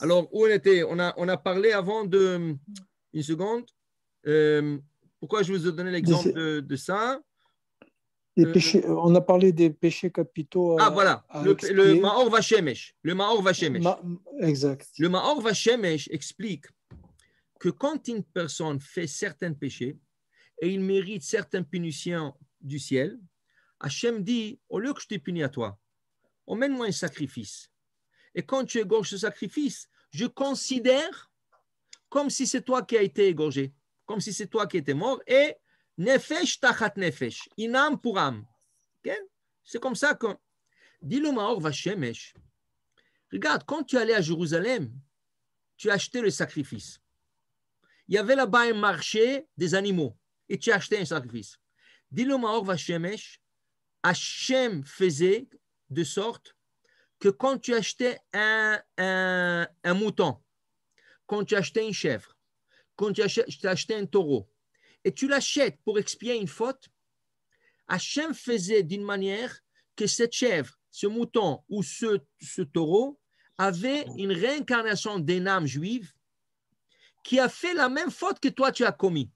Alors, où on était on a, on a parlé avant de. Une seconde. Euh, pourquoi je vous ai donné l'exemple de, ça euh, euh, on a parlé des péchés capitaux. ah voilà, le, le Maor Vachemesh. Le Maor Vachemesh. exact. Le Maor Vachemesh explique que quand une personne fait certains péchés et il mérite certains punitions du ciel, Hachem dit au lieu que je t'ai puni à toi, emmène-moi un sacrifice. Et quand tu égorges ce sacrifice, je considère comme si c'est toi qui as été égorgé, comme si c'est toi qui étais mort et Nefesh tachat nefesh, inam pour âme. C'est comme ça que. Dit le Maor Vashemesh. Regarde, quand tu allais à Jérusalem, tu achetais le sacrifice. Il y avait là-bas un marché des animaux et tu achetais un sacrifice. Dit le Maor Vashemesh, Hachem faisait de sorte que quand tu achetais un, mouton, quand tu achetais une chèvre, quand tu achetais, tu achetais un taureau, et tu l'achètes pour expier une faute, Hachem faisait d'une manière que cette chèvre, ce mouton ou ce, taureau avait une réincarnation d'un âme juive qui a fait la même faute que toi tu as commis,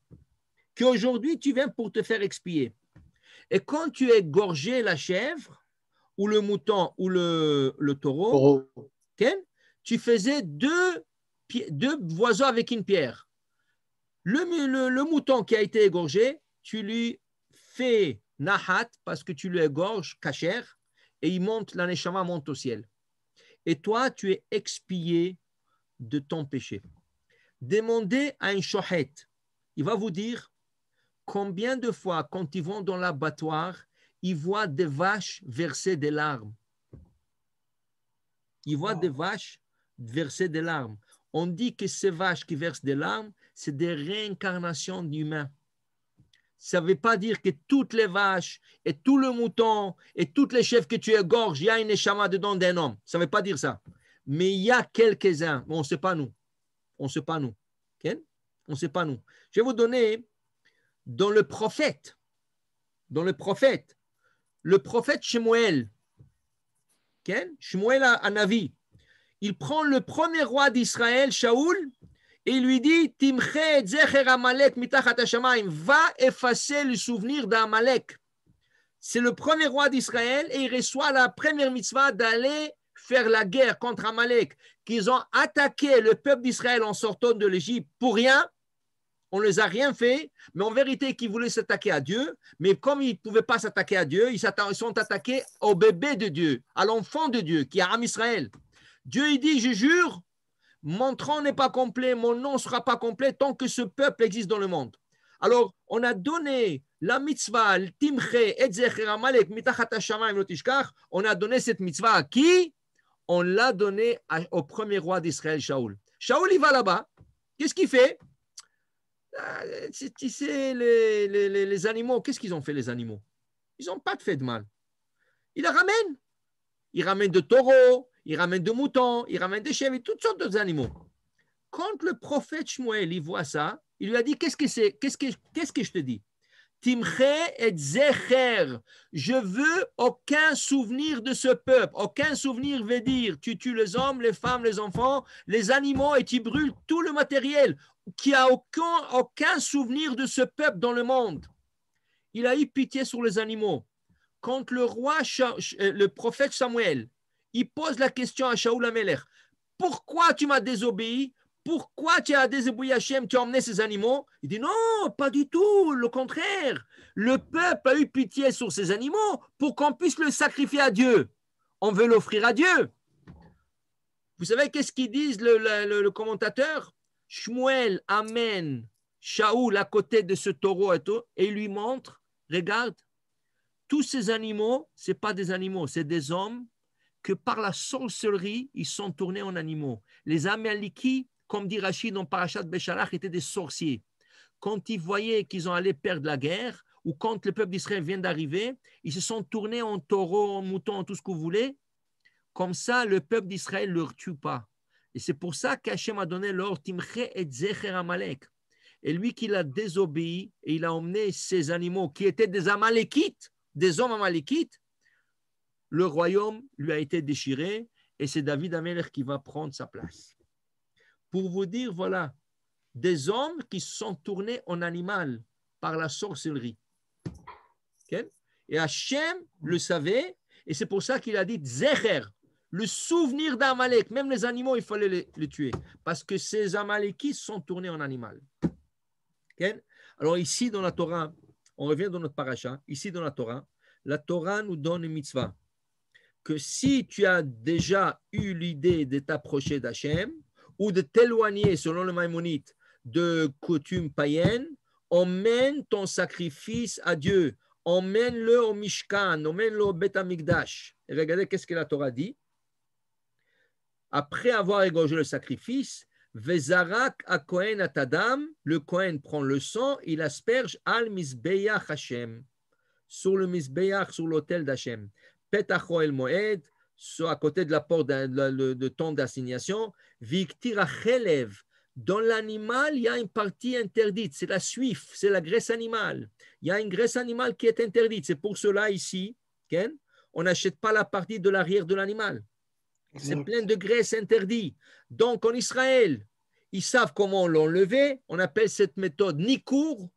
qu'aujourd'hui tu viens pour te faire expier. Et quand tu es gorgé la chèvre ou le mouton ou le, taureau, tu faisais deux, deux oiseaux avec une pierre. Le, mouton qui a été égorgé, tu lui fais nahat parce que tu le égorges cachère et il monte, l'aneshama monte au ciel. Et toi, tu es expié de ton péché. Demandez à un shohet, il va vous dire combien de fois, quand ils vont dans l'abattoir, ils voient des vaches verser des larmes. Ils voient des vaches verser des larmes. On dit que ces vaches qui versent des larmes, c'est des réincarnations d'humains. Ça ne veut pas dire que toutes les vaches et tout le mouton et toutes les chefs que tu égorges, il y a une échama dedans d'un homme. Ça ne veut pas dire ça. Mais il y a quelques-uns, on ne sait pas nous. On ne sait pas nous. On ne sait pas nous. Je vais vous donner dans le prophète, dans le prophète, le prophète Shemuel, okay? Shemuel a un avis. Il prend le premier roi d'Israël, Shaoul, il lui dit, Timche Zecher Amalek mitachat va effacer le souvenir d'Amalek. C'est le premier roi d'Israël et il reçoit la première mitzvah d'aller faire la guerre contre Amalek, qu'ils ont attaqué le peuple d'Israël en sortant de l'Égypte pour rien. On ne les a rien fait, mais en vérité, qu'ils voulaient s'attaquer à Dieu. Mais comme ils ne pouvaient pas s'attaquer à Dieu, ils sont attaqués au bébé de Dieu, à l'enfant de Dieu, qui est Am Israël. Dieu, il dit, je jure mon tronc n'est pas complet, mon nom ne sera pas complet tant que ce peuple existe dans le monde. Alors, on a donné la mitzvah, on a donné cette mitzvah à qui On l'a donnée au premier roi d'Israël, Shaul. Shaul, il va là-bas. Qu'est-ce qu'il fait ah, Tu sais, les, les animaux, qu'est-ce qu'ils ont fait, les animaux Ils n'ont pas fait de mal. Il la ramène. Il ramène de taureaux, il ramène des moutons, il ramène des chèvres, toutes sortes d'autres animaux. Quand le prophète Shmuel, il voit ça, il lui a dit, qu'est-ce que c'est qu'est-ce que, qu'est-ce que je te dis Timche et Zecher. Je veux aucun souvenir de ce peuple. Aucun souvenir veut dire tu tues les hommes, les femmes, les enfants, les animaux et tu brûles tout le matériel. Qui a aucun, aucun souvenir de ce peuple dans le monde. Il a eu pitié sur les animaux. Quand le roi, euh, le prophète Samuel, il pose la question à Shaul Amelech. Pourquoi tu m'as désobéi pourquoi tu as désobéi Hachem, tu as emmené ces animaux Il dit non, pas du tout, le contraire. Le peuple a eu pitié sur ces animaux pour qu'on puisse le sacrifier à Dieu. On veut l'offrir à Dieu. Vous savez qu'est-ce qu'ils disent le, commentateur Shmuel amène Shaul à côté de ce taureau et, tout, et lui montre, regarde, tous ces animaux, ce pas des animaux, c'est des hommes que par la sorcellerie, ils sont tournés en animaux. Les Amalekis, comme dit Rachid dans Parashat Bechalach, étaient des sorciers. Quand ils voyaient qu'ils ont allaient perdre la guerre, ou quand le peuple d'Israël vient d'arriver, ils se sont tournés en taureaux, en moutons, en tout ce que vous voulez. Comme ça, le peuple d'Israël ne leur tue pas. Et c'est pour ça qu'Hachem a donné leur Timche et Zecher Amalek. Et lui qui l'a désobéi, et il a emmené ces animaux qui étaient des Amalekites, des hommes Amalekites, le royaume lui a été déchiré et c'est David Amalek qui va prendre sa place. Pour vous dire, voilà, des hommes qui sont tournés en animal par la sorcellerie. Et Hachem le savait, et c'est pour ça qu'il a dit Zecher, le souvenir d'Amalek. Même les animaux, il fallait les, tuer, parce que ces Amalekis sont tournés en animal. Alors ici, dans la Torah, on revient dans notre parasha, ici dans la Torah, la Torah nous donne une mitzvah que si tu as déjà eu l'idée de t'approcher d'Hachem ou de t'éloigner, selon le Maïmonite, de coutumes païennes, emmène ton sacrifice à Dieu, emmène-le au Mishkan, emmène-le au Bet Et regardez qu'est-ce que la Torah dit. Après avoir égorgé le sacrifice, Vezarak à Kohen Atadam, le Kohen prend le sang, il asperge al Misbeyach Hashem, sur le Misbeyach, sur l'autel d'Hashem. Petacho el Moed, à côté de la porte de, temps d'assignation, Victira Chelev, dans l'animal, il y a une partie interdite, c'est la suif, c'est la graisse animale. Il y a une graisse animale qui est interdite. C'est pour cela ici, on n'achète pas la partie de l'arrière de l'animal. C'est plein de graisse interdite. Donc en Israël, ils savent comment l'enlever. On appelle cette méthode nikour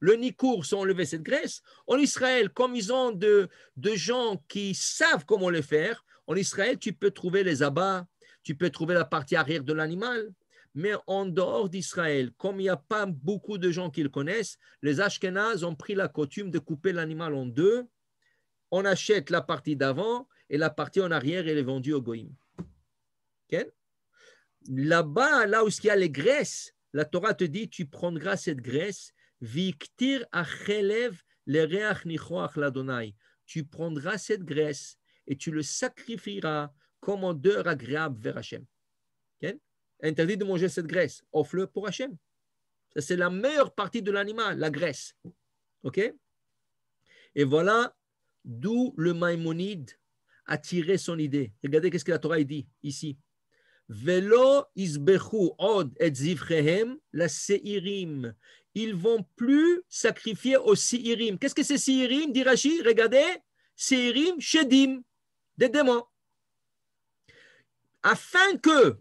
le Nikour sont enlevé cette graisse. En Israël, comme ils ont de, gens qui savent comment le faire, en Israël, tu peux trouver les abats, tu peux trouver la partie arrière de l'animal. Mais en dehors d'Israël, comme il n'y a pas beaucoup de gens qui le connaissent, les Ashkenazes ont pris la coutume de couper l'animal en deux. On achète la partie d'avant et la partie en arrière, elle est vendue au Goïm. Là-bas, là où il y a les graisses, la Torah te dit, tu prendras cette graisse le Tu prendras cette graisse et tu le sacrifieras comme odeur agréable vers Hachem. Interdit de manger cette graisse. Offre-le pour Hachem. C'est la meilleure partie de l'animal, la graisse. OK Et voilà d'où le Maïmonide a tiré son idée. Regardez qu'est-ce que la Torah dit ici. Velo isbechu od et la seirim ils vont plus sacrifier aux sihirim. Qu'est-ce que c'est sihirim, dit Rashi, regardez, sihirim, Shedim, des démons. Afin que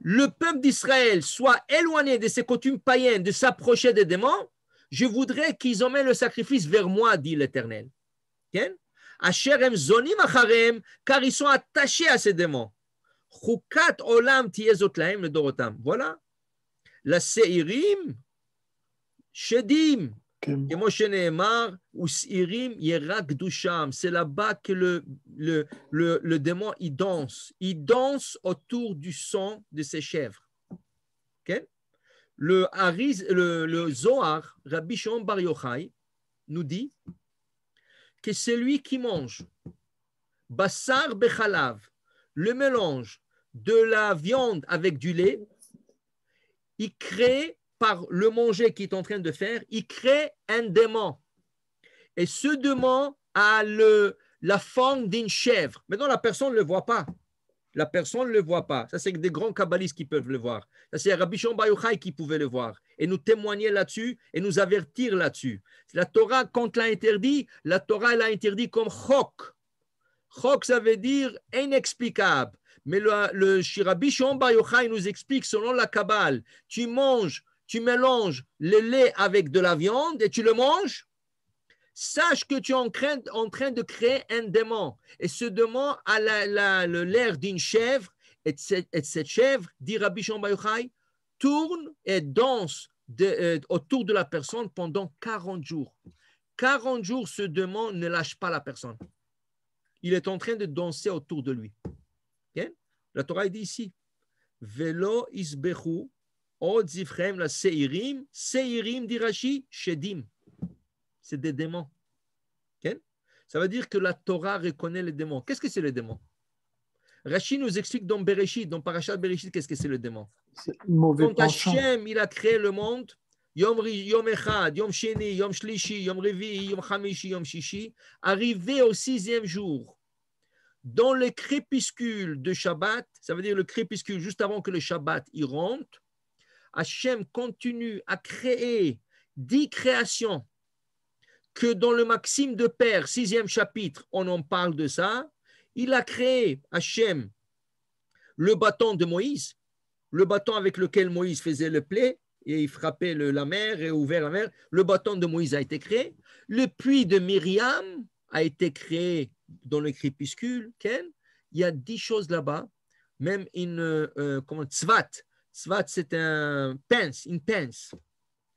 le peuple d'Israël soit éloigné de ses coutumes païennes, de s'approcher des démons, je voudrais qu'ils emmènent le sacrifice vers moi, dit l'Éternel. car ils sont attachés à ces démons. Voilà. La Seirim, Shedim, C'est là-bas que le, le, démon, il danse. Il danse autour du sang de ses chèvres. Le, zoar, le, le Zohar, Rabbi Shon Bar Yochai, nous dit que celui qui mange bassar bechalav, le mélange de la viande avec du lait, il crée par le manger qu'il est en train de faire, il crée un démon. Et ce démon a le, la forme d'une chèvre. Maintenant, la personne ne le voit pas. La personne ne le voit pas. Ça, c'est des grands kabbalistes qui peuvent le voir. Ça, c'est Rabbi Yochai qui pouvait le voir et nous témoigner là-dessus et nous avertir là-dessus. La Torah, quand l'a interdit, la Torah l'a interdit comme chok. Chok, ça veut dire inexplicable. Mais le, le Rabbi Yochai nous explique, selon la Kabbale, tu manges tu mélanges le lait avec de la viande et tu le manges, sache que tu es en train, de créer un démon. Et ce démon a l'air d'une chèvre, et cette, chèvre, dit Rabbi Yochai, tourne et danse euh, autour de la personne pendant 40 jours. 40 jours, ce démon ne lâche pas la personne. Il est en train de danser autour de lui. La Torah dit ici, Velo isbechu la Seirim, Seirim C'est des démons. Ça veut dire que la Torah reconnaît les démons. Qu'est-ce que c'est les démons Rashi nous explique dans Bereshit, dans Parashat Bereshit, qu'est-ce que c'est le démon mauvais Quand Hachem, il a créé le monde, Yom, Yom Yom Sheni, Yom Shlishi, Yom Revi, Yom Yom Shishi, arrivé au sixième jour, dans le crépuscule de Shabbat, ça veut dire le crépuscule juste avant que le Shabbat y rentre, Hachem continue à créer dix créations que dans le Maxime de Père, sixième chapitre, on en parle de ça. Il a créé, Hachem, le bâton de Moïse, le bâton avec lequel Moïse faisait le plaid et il frappait la mer et ouvrait la mer. Le bâton de Moïse a été créé. Le puits de Myriam a été créé dans le crépuscule. Il y a dix choses là-bas, même une euh, comment, tzvat, Svat, c'est un pince, une pince.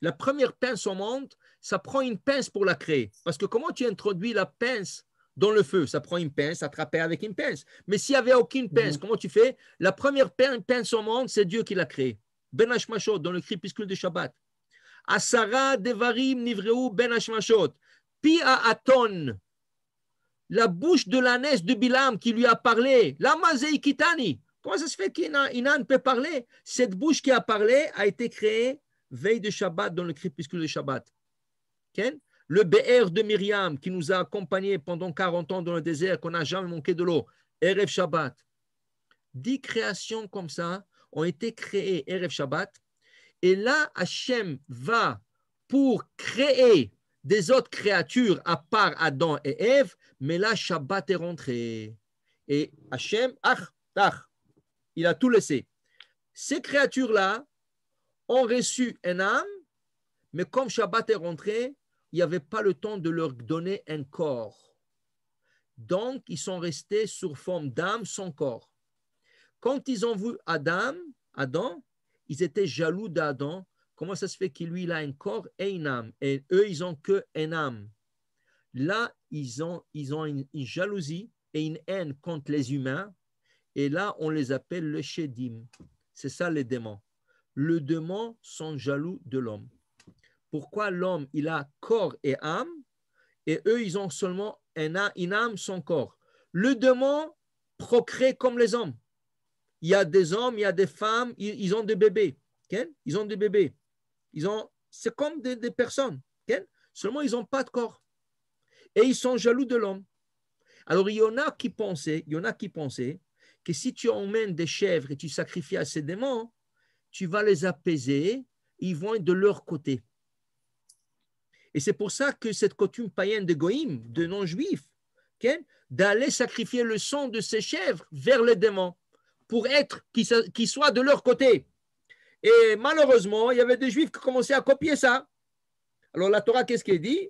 La première pince au monde, ça prend une pince pour la créer. Parce que comment tu introduis la pince dans le feu Ça prend une pince, attraper avec une pince. Mais s'il n'y avait aucune mhm. pince, comment tu fais La première pince au monde, c'est Dieu qui l'a créée. Ben Hashmashot, dans le crépuscule de Shabbat. Asara devarim nivreu ben Hashmashot. Pi aton. La bouche de l'ânesse de Bilam qui lui a parlé. La kitani. Comment ça se fait qu'Inan peut parler Cette bouche qui a parlé a été créée veille de Shabbat, dans le crépuscule de Shabbat. Le BR de Myriam, qui nous a accompagnés pendant 40 ans dans le désert, qu'on n'a jamais manqué de l'eau, Erev Shabbat. Dix créations comme ça ont été créées Erev Shabbat. Et là, Hachem va pour créer des autres créatures à part Adam et Ève, mais là, Shabbat est rentré. Et Hachem, ach, ach, il a tout laissé. Ces créatures-là ont reçu un âme, mais comme Shabbat est rentré, il n'y avait pas le temps de leur donner un corps. Donc, ils sont restés sur forme d'âme sans corps. Quand ils ont vu Adam, Adam, ils étaient jaloux d'Adam. Comment ça se fait qu'il lui a un corps et une âme Et eux, ils n'ont que un âme. Là, ils ont, ils ont une jalousie et une haine contre les humains et là, on les appelle les Shedim. C'est ça les démons. Le démon sont jaloux de l'homme. Pourquoi l'homme, il a corps et âme, et eux, ils ont seulement une âme, sans corps. Le démon procrée comme les hommes. Il y a des hommes, il y a des femmes, ils, ont des bébés. Ils ont des bébés. Ils ont, c'est comme des, des personnes. Seulement, ils n'ont pas de corps. Et ils sont jaloux de l'homme. Alors, il y en a qui pensaient, il y en a qui pensaient que si tu emmènes des chèvres et tu sacrifies à ces démons, tu vas les apaiser, ils vont être de leur côté. Et c'est pour ça que cette coutume païenne de Goïm, de non-juifs, d'aller sacrifier le sang de ces chèvres vers les démons pour être qu'ils soient de leur côté. Et malheureusement, il y avait des juifs qui commençaient à copier ça. Alors la Torah, qu'est-ce qu'elle dit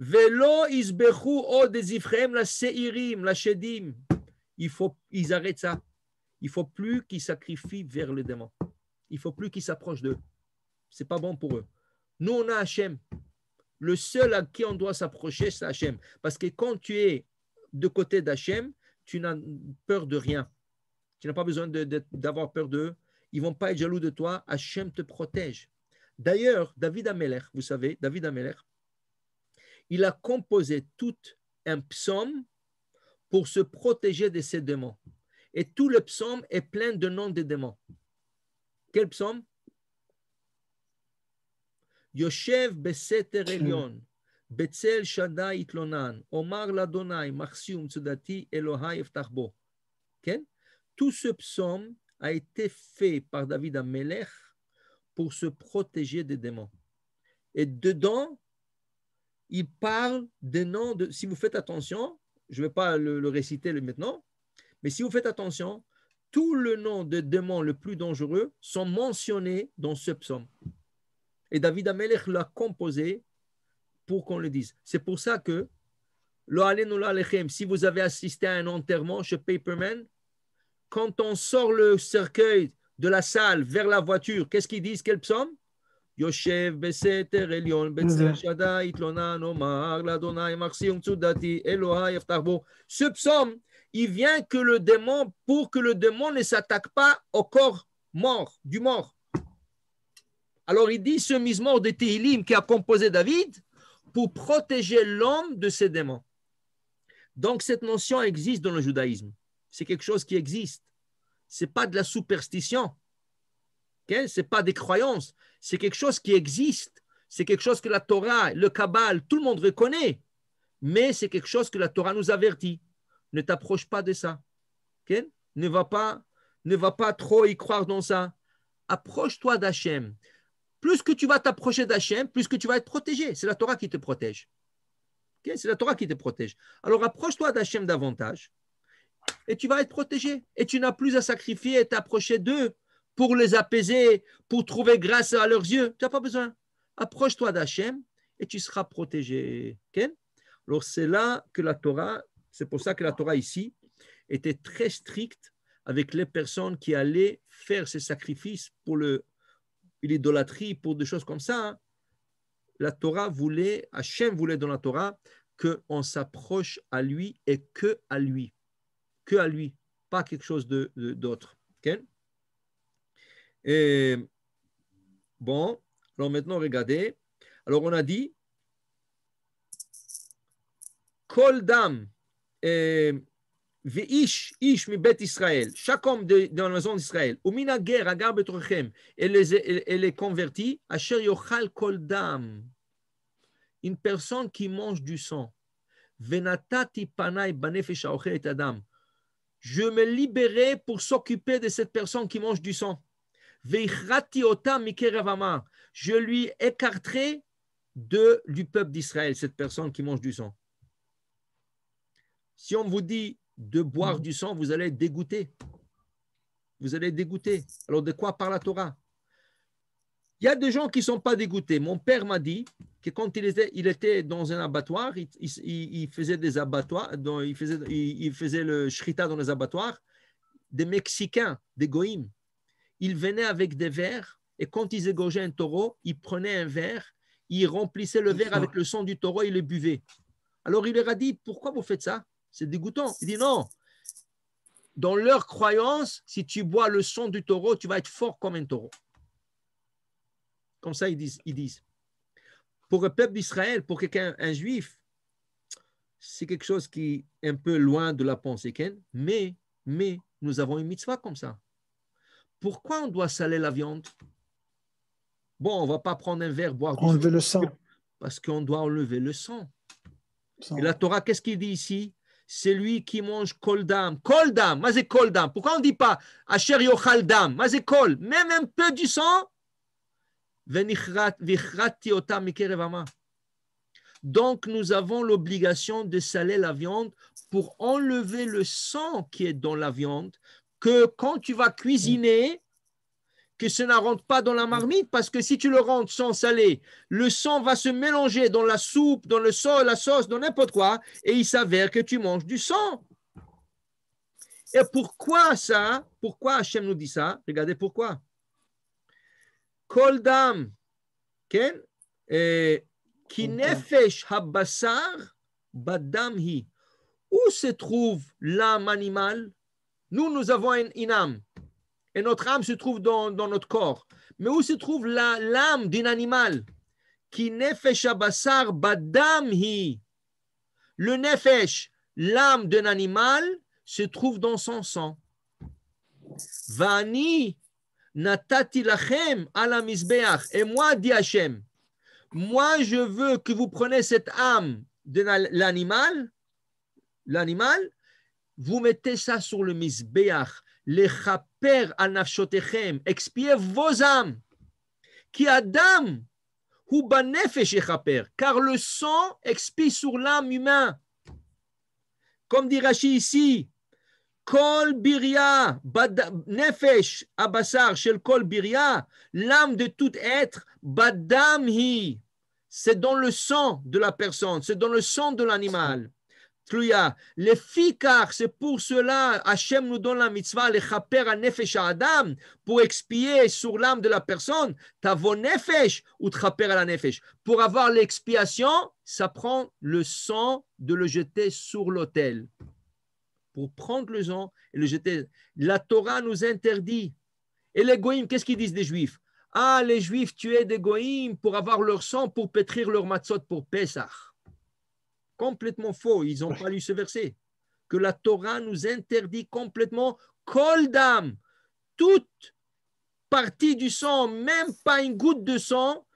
Velo isbechu o des la seirim, la shedim, il faut, ils arrêtent ça. Il faut plus qu'ils sacrifient vers le démon. Il faut plus qu'ils s'approchent d'eux. C'est pas bon pour eux. Nous, on a Hachem. Le seul à qui on doit s'approcher, c'est Hachem. Parce que quand tu es de côté d'Hachem, tu n'as peur de rien. Tu n'as pas besoin d'avoir peur d'eux. Ils ne vont pas être jaloux de toi. Hachem te protège. D'ailleurs, David Ameler, vous savez, David Ameler, il a composé tout un psaume pour se protéger de ses démons. Et tout le psaume est plein de noms de démons. Quel psaume Yoshev beseter elion, Betzel Shaddai itlonan, Omar ladonai, Marsium tsudati, Elohai Tout ce psaume a été fait par David à Melech pour se protéger des démons. Et dedans, il parle des noms de, si vous faites attention, je ne vais pas le, réciter maintenant, mais si vous faites attention, tous le noms de démons le plus dangereux sont mentionnés dans ce psaume. Et David Amelech l'a composé pour qu'on le dise. C'est pour ça que, si vous avez assisté à un enterrement chez Paperman, quand on sort le cercueil de la salle vers la voiture, qu'est-ce qu'ils disent Quel psaume ce psaume, il vient que le démon, pour que le démon ne s'attaque pas au corps mort, du mort. Alors il dit ce mort de Tehilim qui a composé David pour protéger l'homme de ses démons. Donc cette notion existe dans le judaïsme. C'est quelque chose qui existe. Ce n'est pas de la superstition. Ce n'est pas des croyances, c'est quelque chose qui existe. C'est quelque chose que la Torah, le Kabbal, tout le monde reconnaît. Mais c'est quelque chose que la Torah nous avertit. Ne t'approche pas de ça. Ne, va pas, ne va pas trop y croire dans ça. Approche-toi d'Hachem. Plus que tu vas t'approcher d'Hachem, plus que tu vas être protégé. C'est la Torah qui te protège. C'est la Torah qui te protège. Alors approche-toi d'Hachem davantage et tu vas être protégé. Et tu n'as plus à sacrifier et t'approcher d'eux pour les apaiser, pour trouver grâce à leurs yeux. Tu n'as pas besoin. Approche-toi d'Hachem et tu seras protégé. Alors c'est là que la Torah, c'est pour ça que la Torah ici était très stricte avec les personnes qui allaient faire ces sacrifices pour l'idolâtrie, pour des choses comme ça. Hein. La Torah voulait, Hachem voulait dans la Torah qu'on s'approche à lui et que à lui. Que à lui, pas quelque chose d'autre. De, d'autre. Et bon, alors maintenant, regardez. Alors, on a dit Kol Dam, eh, Veish, Ish, mi Bet Israël, chaque de, dans la maison d'Israël, ou mina guerre, agar rochem elle est convertie, Asher Yochal Kol Dam, une personne qui mange du sang. Venatati Panai Banefesh Adam. Je me libérais pour s'occuper de cette personne qui mange du sang. Je lui écarterai de, du peuple d'Israël, cette personne qui mange du sang. Si on vous dit de boire mm. du sang, vous allez dégoûter Vous allez dégoûter Alors de quoi parle la Torah Il y a des gens qui ne sont pas dégoûtés. Mon père m'a dit que quand il était, dans un abattoir, il, faisait des abattoirs, il, faisait, il, faisait le shrita dans les abattoirs, des Mexicains, des goïms, ils venaient avec des verres et quand ils égorgeaient un taureau, ils prenaient un verre, ils remplissaient le verre avec le sang du taureau et le buvaient. Alors il leur a dit Pourquoi vous faites ça C'est dégoûtant. Il dit Non. Dans leur croyance, si tu bois le sang du taureau, tu vas être fort comme un taureau. Comme ça, ils disent. Ils disent. Pour le peuple d'Israël, pour quelqu'un, un juif, c'est quelque chose qui est un peu loin de la pensée, mais, mais nous avons une mitzvah comme ça pourquoi on doit saler la viande Bon, on va pas prendre un verre, boire du Enlever le sang. Parce qu'on doit enlever le sang. Et la Torah, qu'est-ce qu'il dit ici C'est lui qui mange koldam. Koldam, mazé koldam. Pourquoi on ne dit pas Asher yochaldam, mazé col. Même un peu du sang donc, nous avons l'obligation de saler la viande pour enlever le sang qui est dans la viande, que quand tu vas cuisiner, que ce ne rentre pas dans la marmite, parce que si tu le rentres sans salé, le sang va se mélanger dans la soupe, dans le sol, la sauce, dans n'importe quoi, et il s'avère que tu manges du sang. Et pourquoi ça Pourquoi Hachem nous dit ça Regardez pourquoi. Koldam, qui eh, nefesh habassar badam hi. Où se trouve l'âme animale nous, nous avons une âme. Et notre âme se trouve dans, notre corps. Mais où se trouve l'âme d'un animal Qui Le nefesh, l'âme d'un animal, se trouve dans son sang. Vani natati lachem ala Et moi, dit Hachem, moi je veux que vous preniez cette âme de l'animal, l'animal, vous mettez ça sur le misbeach, les chaper nafshotechem expiez vos âmes, qui Adam, ou banefesh chaper, car le sang expie sur l'âme humaine. Comme dit Rashi ici, Kol Biria, Nefesh, abasar Shel Kol Biria, l'âme de tout être, hi c'est dans le sang de la personne, c'est dans le sang de l'animal. Le fikar, c'est pour cela, Hachem nous donne la mitzvah, le chaper à nefesh Adam, pour expier sur l'âme de la personne, tavo nefesh ou chaper à la nefesh. Pour avoir l'expiation, ça prend le sang de le jeter sur l'autel. Pour prendre le sang et le jeter. La Torah nous interdit. Et les goïms, qu'est-ce qu'ils disent des juifs Ah, les juifs tuaient des goïms pour avoir leur sang, pour pétrir leur matzot pour Pesach complètement faux. Ils n'ont pas lu ce verset. Que la Torah nous interdit complètement d'âme, toute partie du sang, même pas une goutte de sang.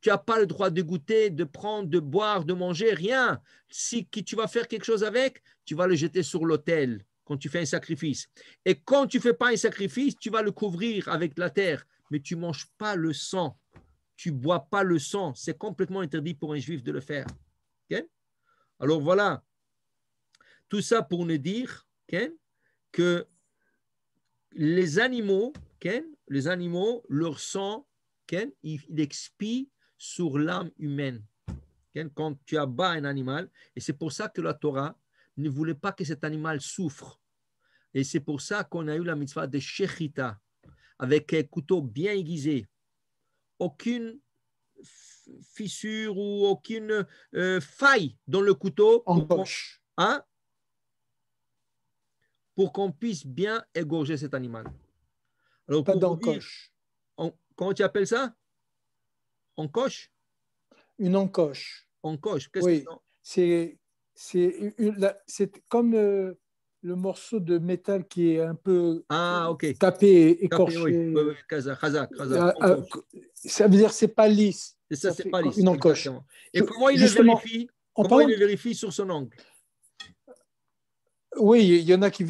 Tu n'as pas le droit de goûter, de prendre, de boire, de manger, rien. Si tu vas faire quelque chose avec, tu vas le jeter sur l'autel quand tu fais un sacrifice. Et quand tu fais pas un sacrifice, tu vas le couvrir avec la terre, mais tu manges pas le sang, tu bois pas le sang. C'est complètement interdit pour un juif de le faire. Alors voilà, tout ça pour nous dire que les animaux, les animaux, leur sang, il expie sur l'âme humaine. Quand tu abats un animal, et c'est pour ça que la Torah ne voulait pas que cet animal souffre. Et c'est pour ça qu'on a eu la mitzvah de Shechita, avec un couteau bien aiguisé. Aucune fissure ou aucune euh, faille dans le couteau. encoche Hein, pour qu'on puisse bien égorger cet animal. Alors, Pas d'encoche. Comment tu appelles ça Encoche Une encoche. Encoche, qu'est-ce que c'est C'est comme le, morceau de métal qui est un peu ah, ok tapé, écorché. ça veut dire que ce n'est pas lisse. Et ça, c'est pas Une encoche. Et comment il le vérifie il le vérifie sur son ongle Oui, il y en a qui,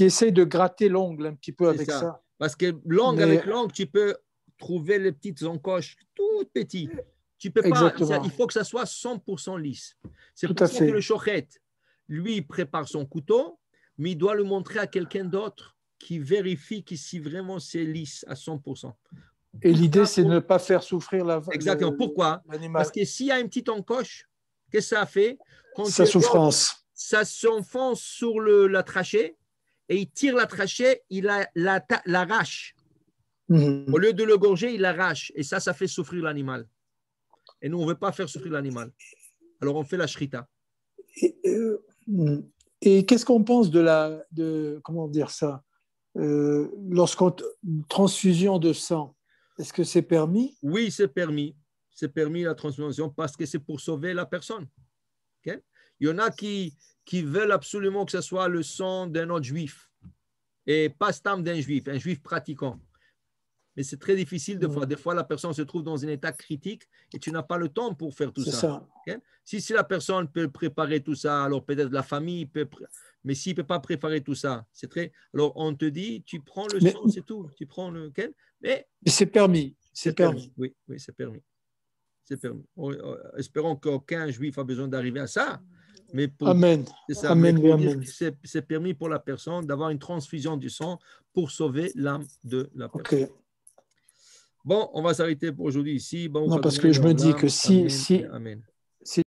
essayent de gratter l'ongle un petit peu avec ça. Parce que l'ongle avec l'ongle, tu peux trouver les petites encoches toutes petites. Tu peux pas, il faut que ça soit 100% lisse. C'est pour ça que le chochette lui, il prépare son couteau, mais il doit le montrer à quelqu'un d'autre qui vérifie que si vraiment c'est lisse à 100%. Et l'idée, c'est de ne pas faire souffrir l'animal Exactement. Pourquoi Parce que s'il y a une petite encoche, qu'est-ce que ça fait Quand Sa souffrance. ça s'enfonce sur la trachée et il tire la trachée, il l'arrache. Mhm. Au lieu de le gorger, il l'arrache. Et ça, ça fait souffrir l'animal. Et nous, on ne veut pas faire souffrir l'animal. Alors, on fait la shrita. Euh, mm. Et, qu'est-ce qu'on pense de la. De, comment dire ça euh, Lorsqu'on. Transfusion de sang. Est-ce que c'est permis Oui, c'est permis. C'est permis la transformation parce que c'est pour sauver la personne. Il y en a qui, qui veulent absolument que ce soit le sang d'un autre juif et pas stam d'un juif, un juif pratiquant mais c'est très difficile de voir. Des fois, la personne se trouve dans un état critique et tu n'as pas le temps pour faire tout ça. Si, la personne peut préparer tout ça, alors peut-être la famille peut. Mais s'il ne peut pas préparer tout ça, c'est très. Alors on te dit, tu prends le sang, c'est tout. Tu prends le. Mais, c'est permis. C'est permis. Oui, oui c'est permis. C'est permis. Oh, oh, espérons qu'aucun juif a besoin d'arriver à ça. Mais pour, amen. C'est permis pour la personne d'avoir une transfusion du sang pour sauver l'âme de la personne. Bon, on va s'arrêter pour aujourd'hui ici. Bon, non, parce que je me dis que si, si, Amen.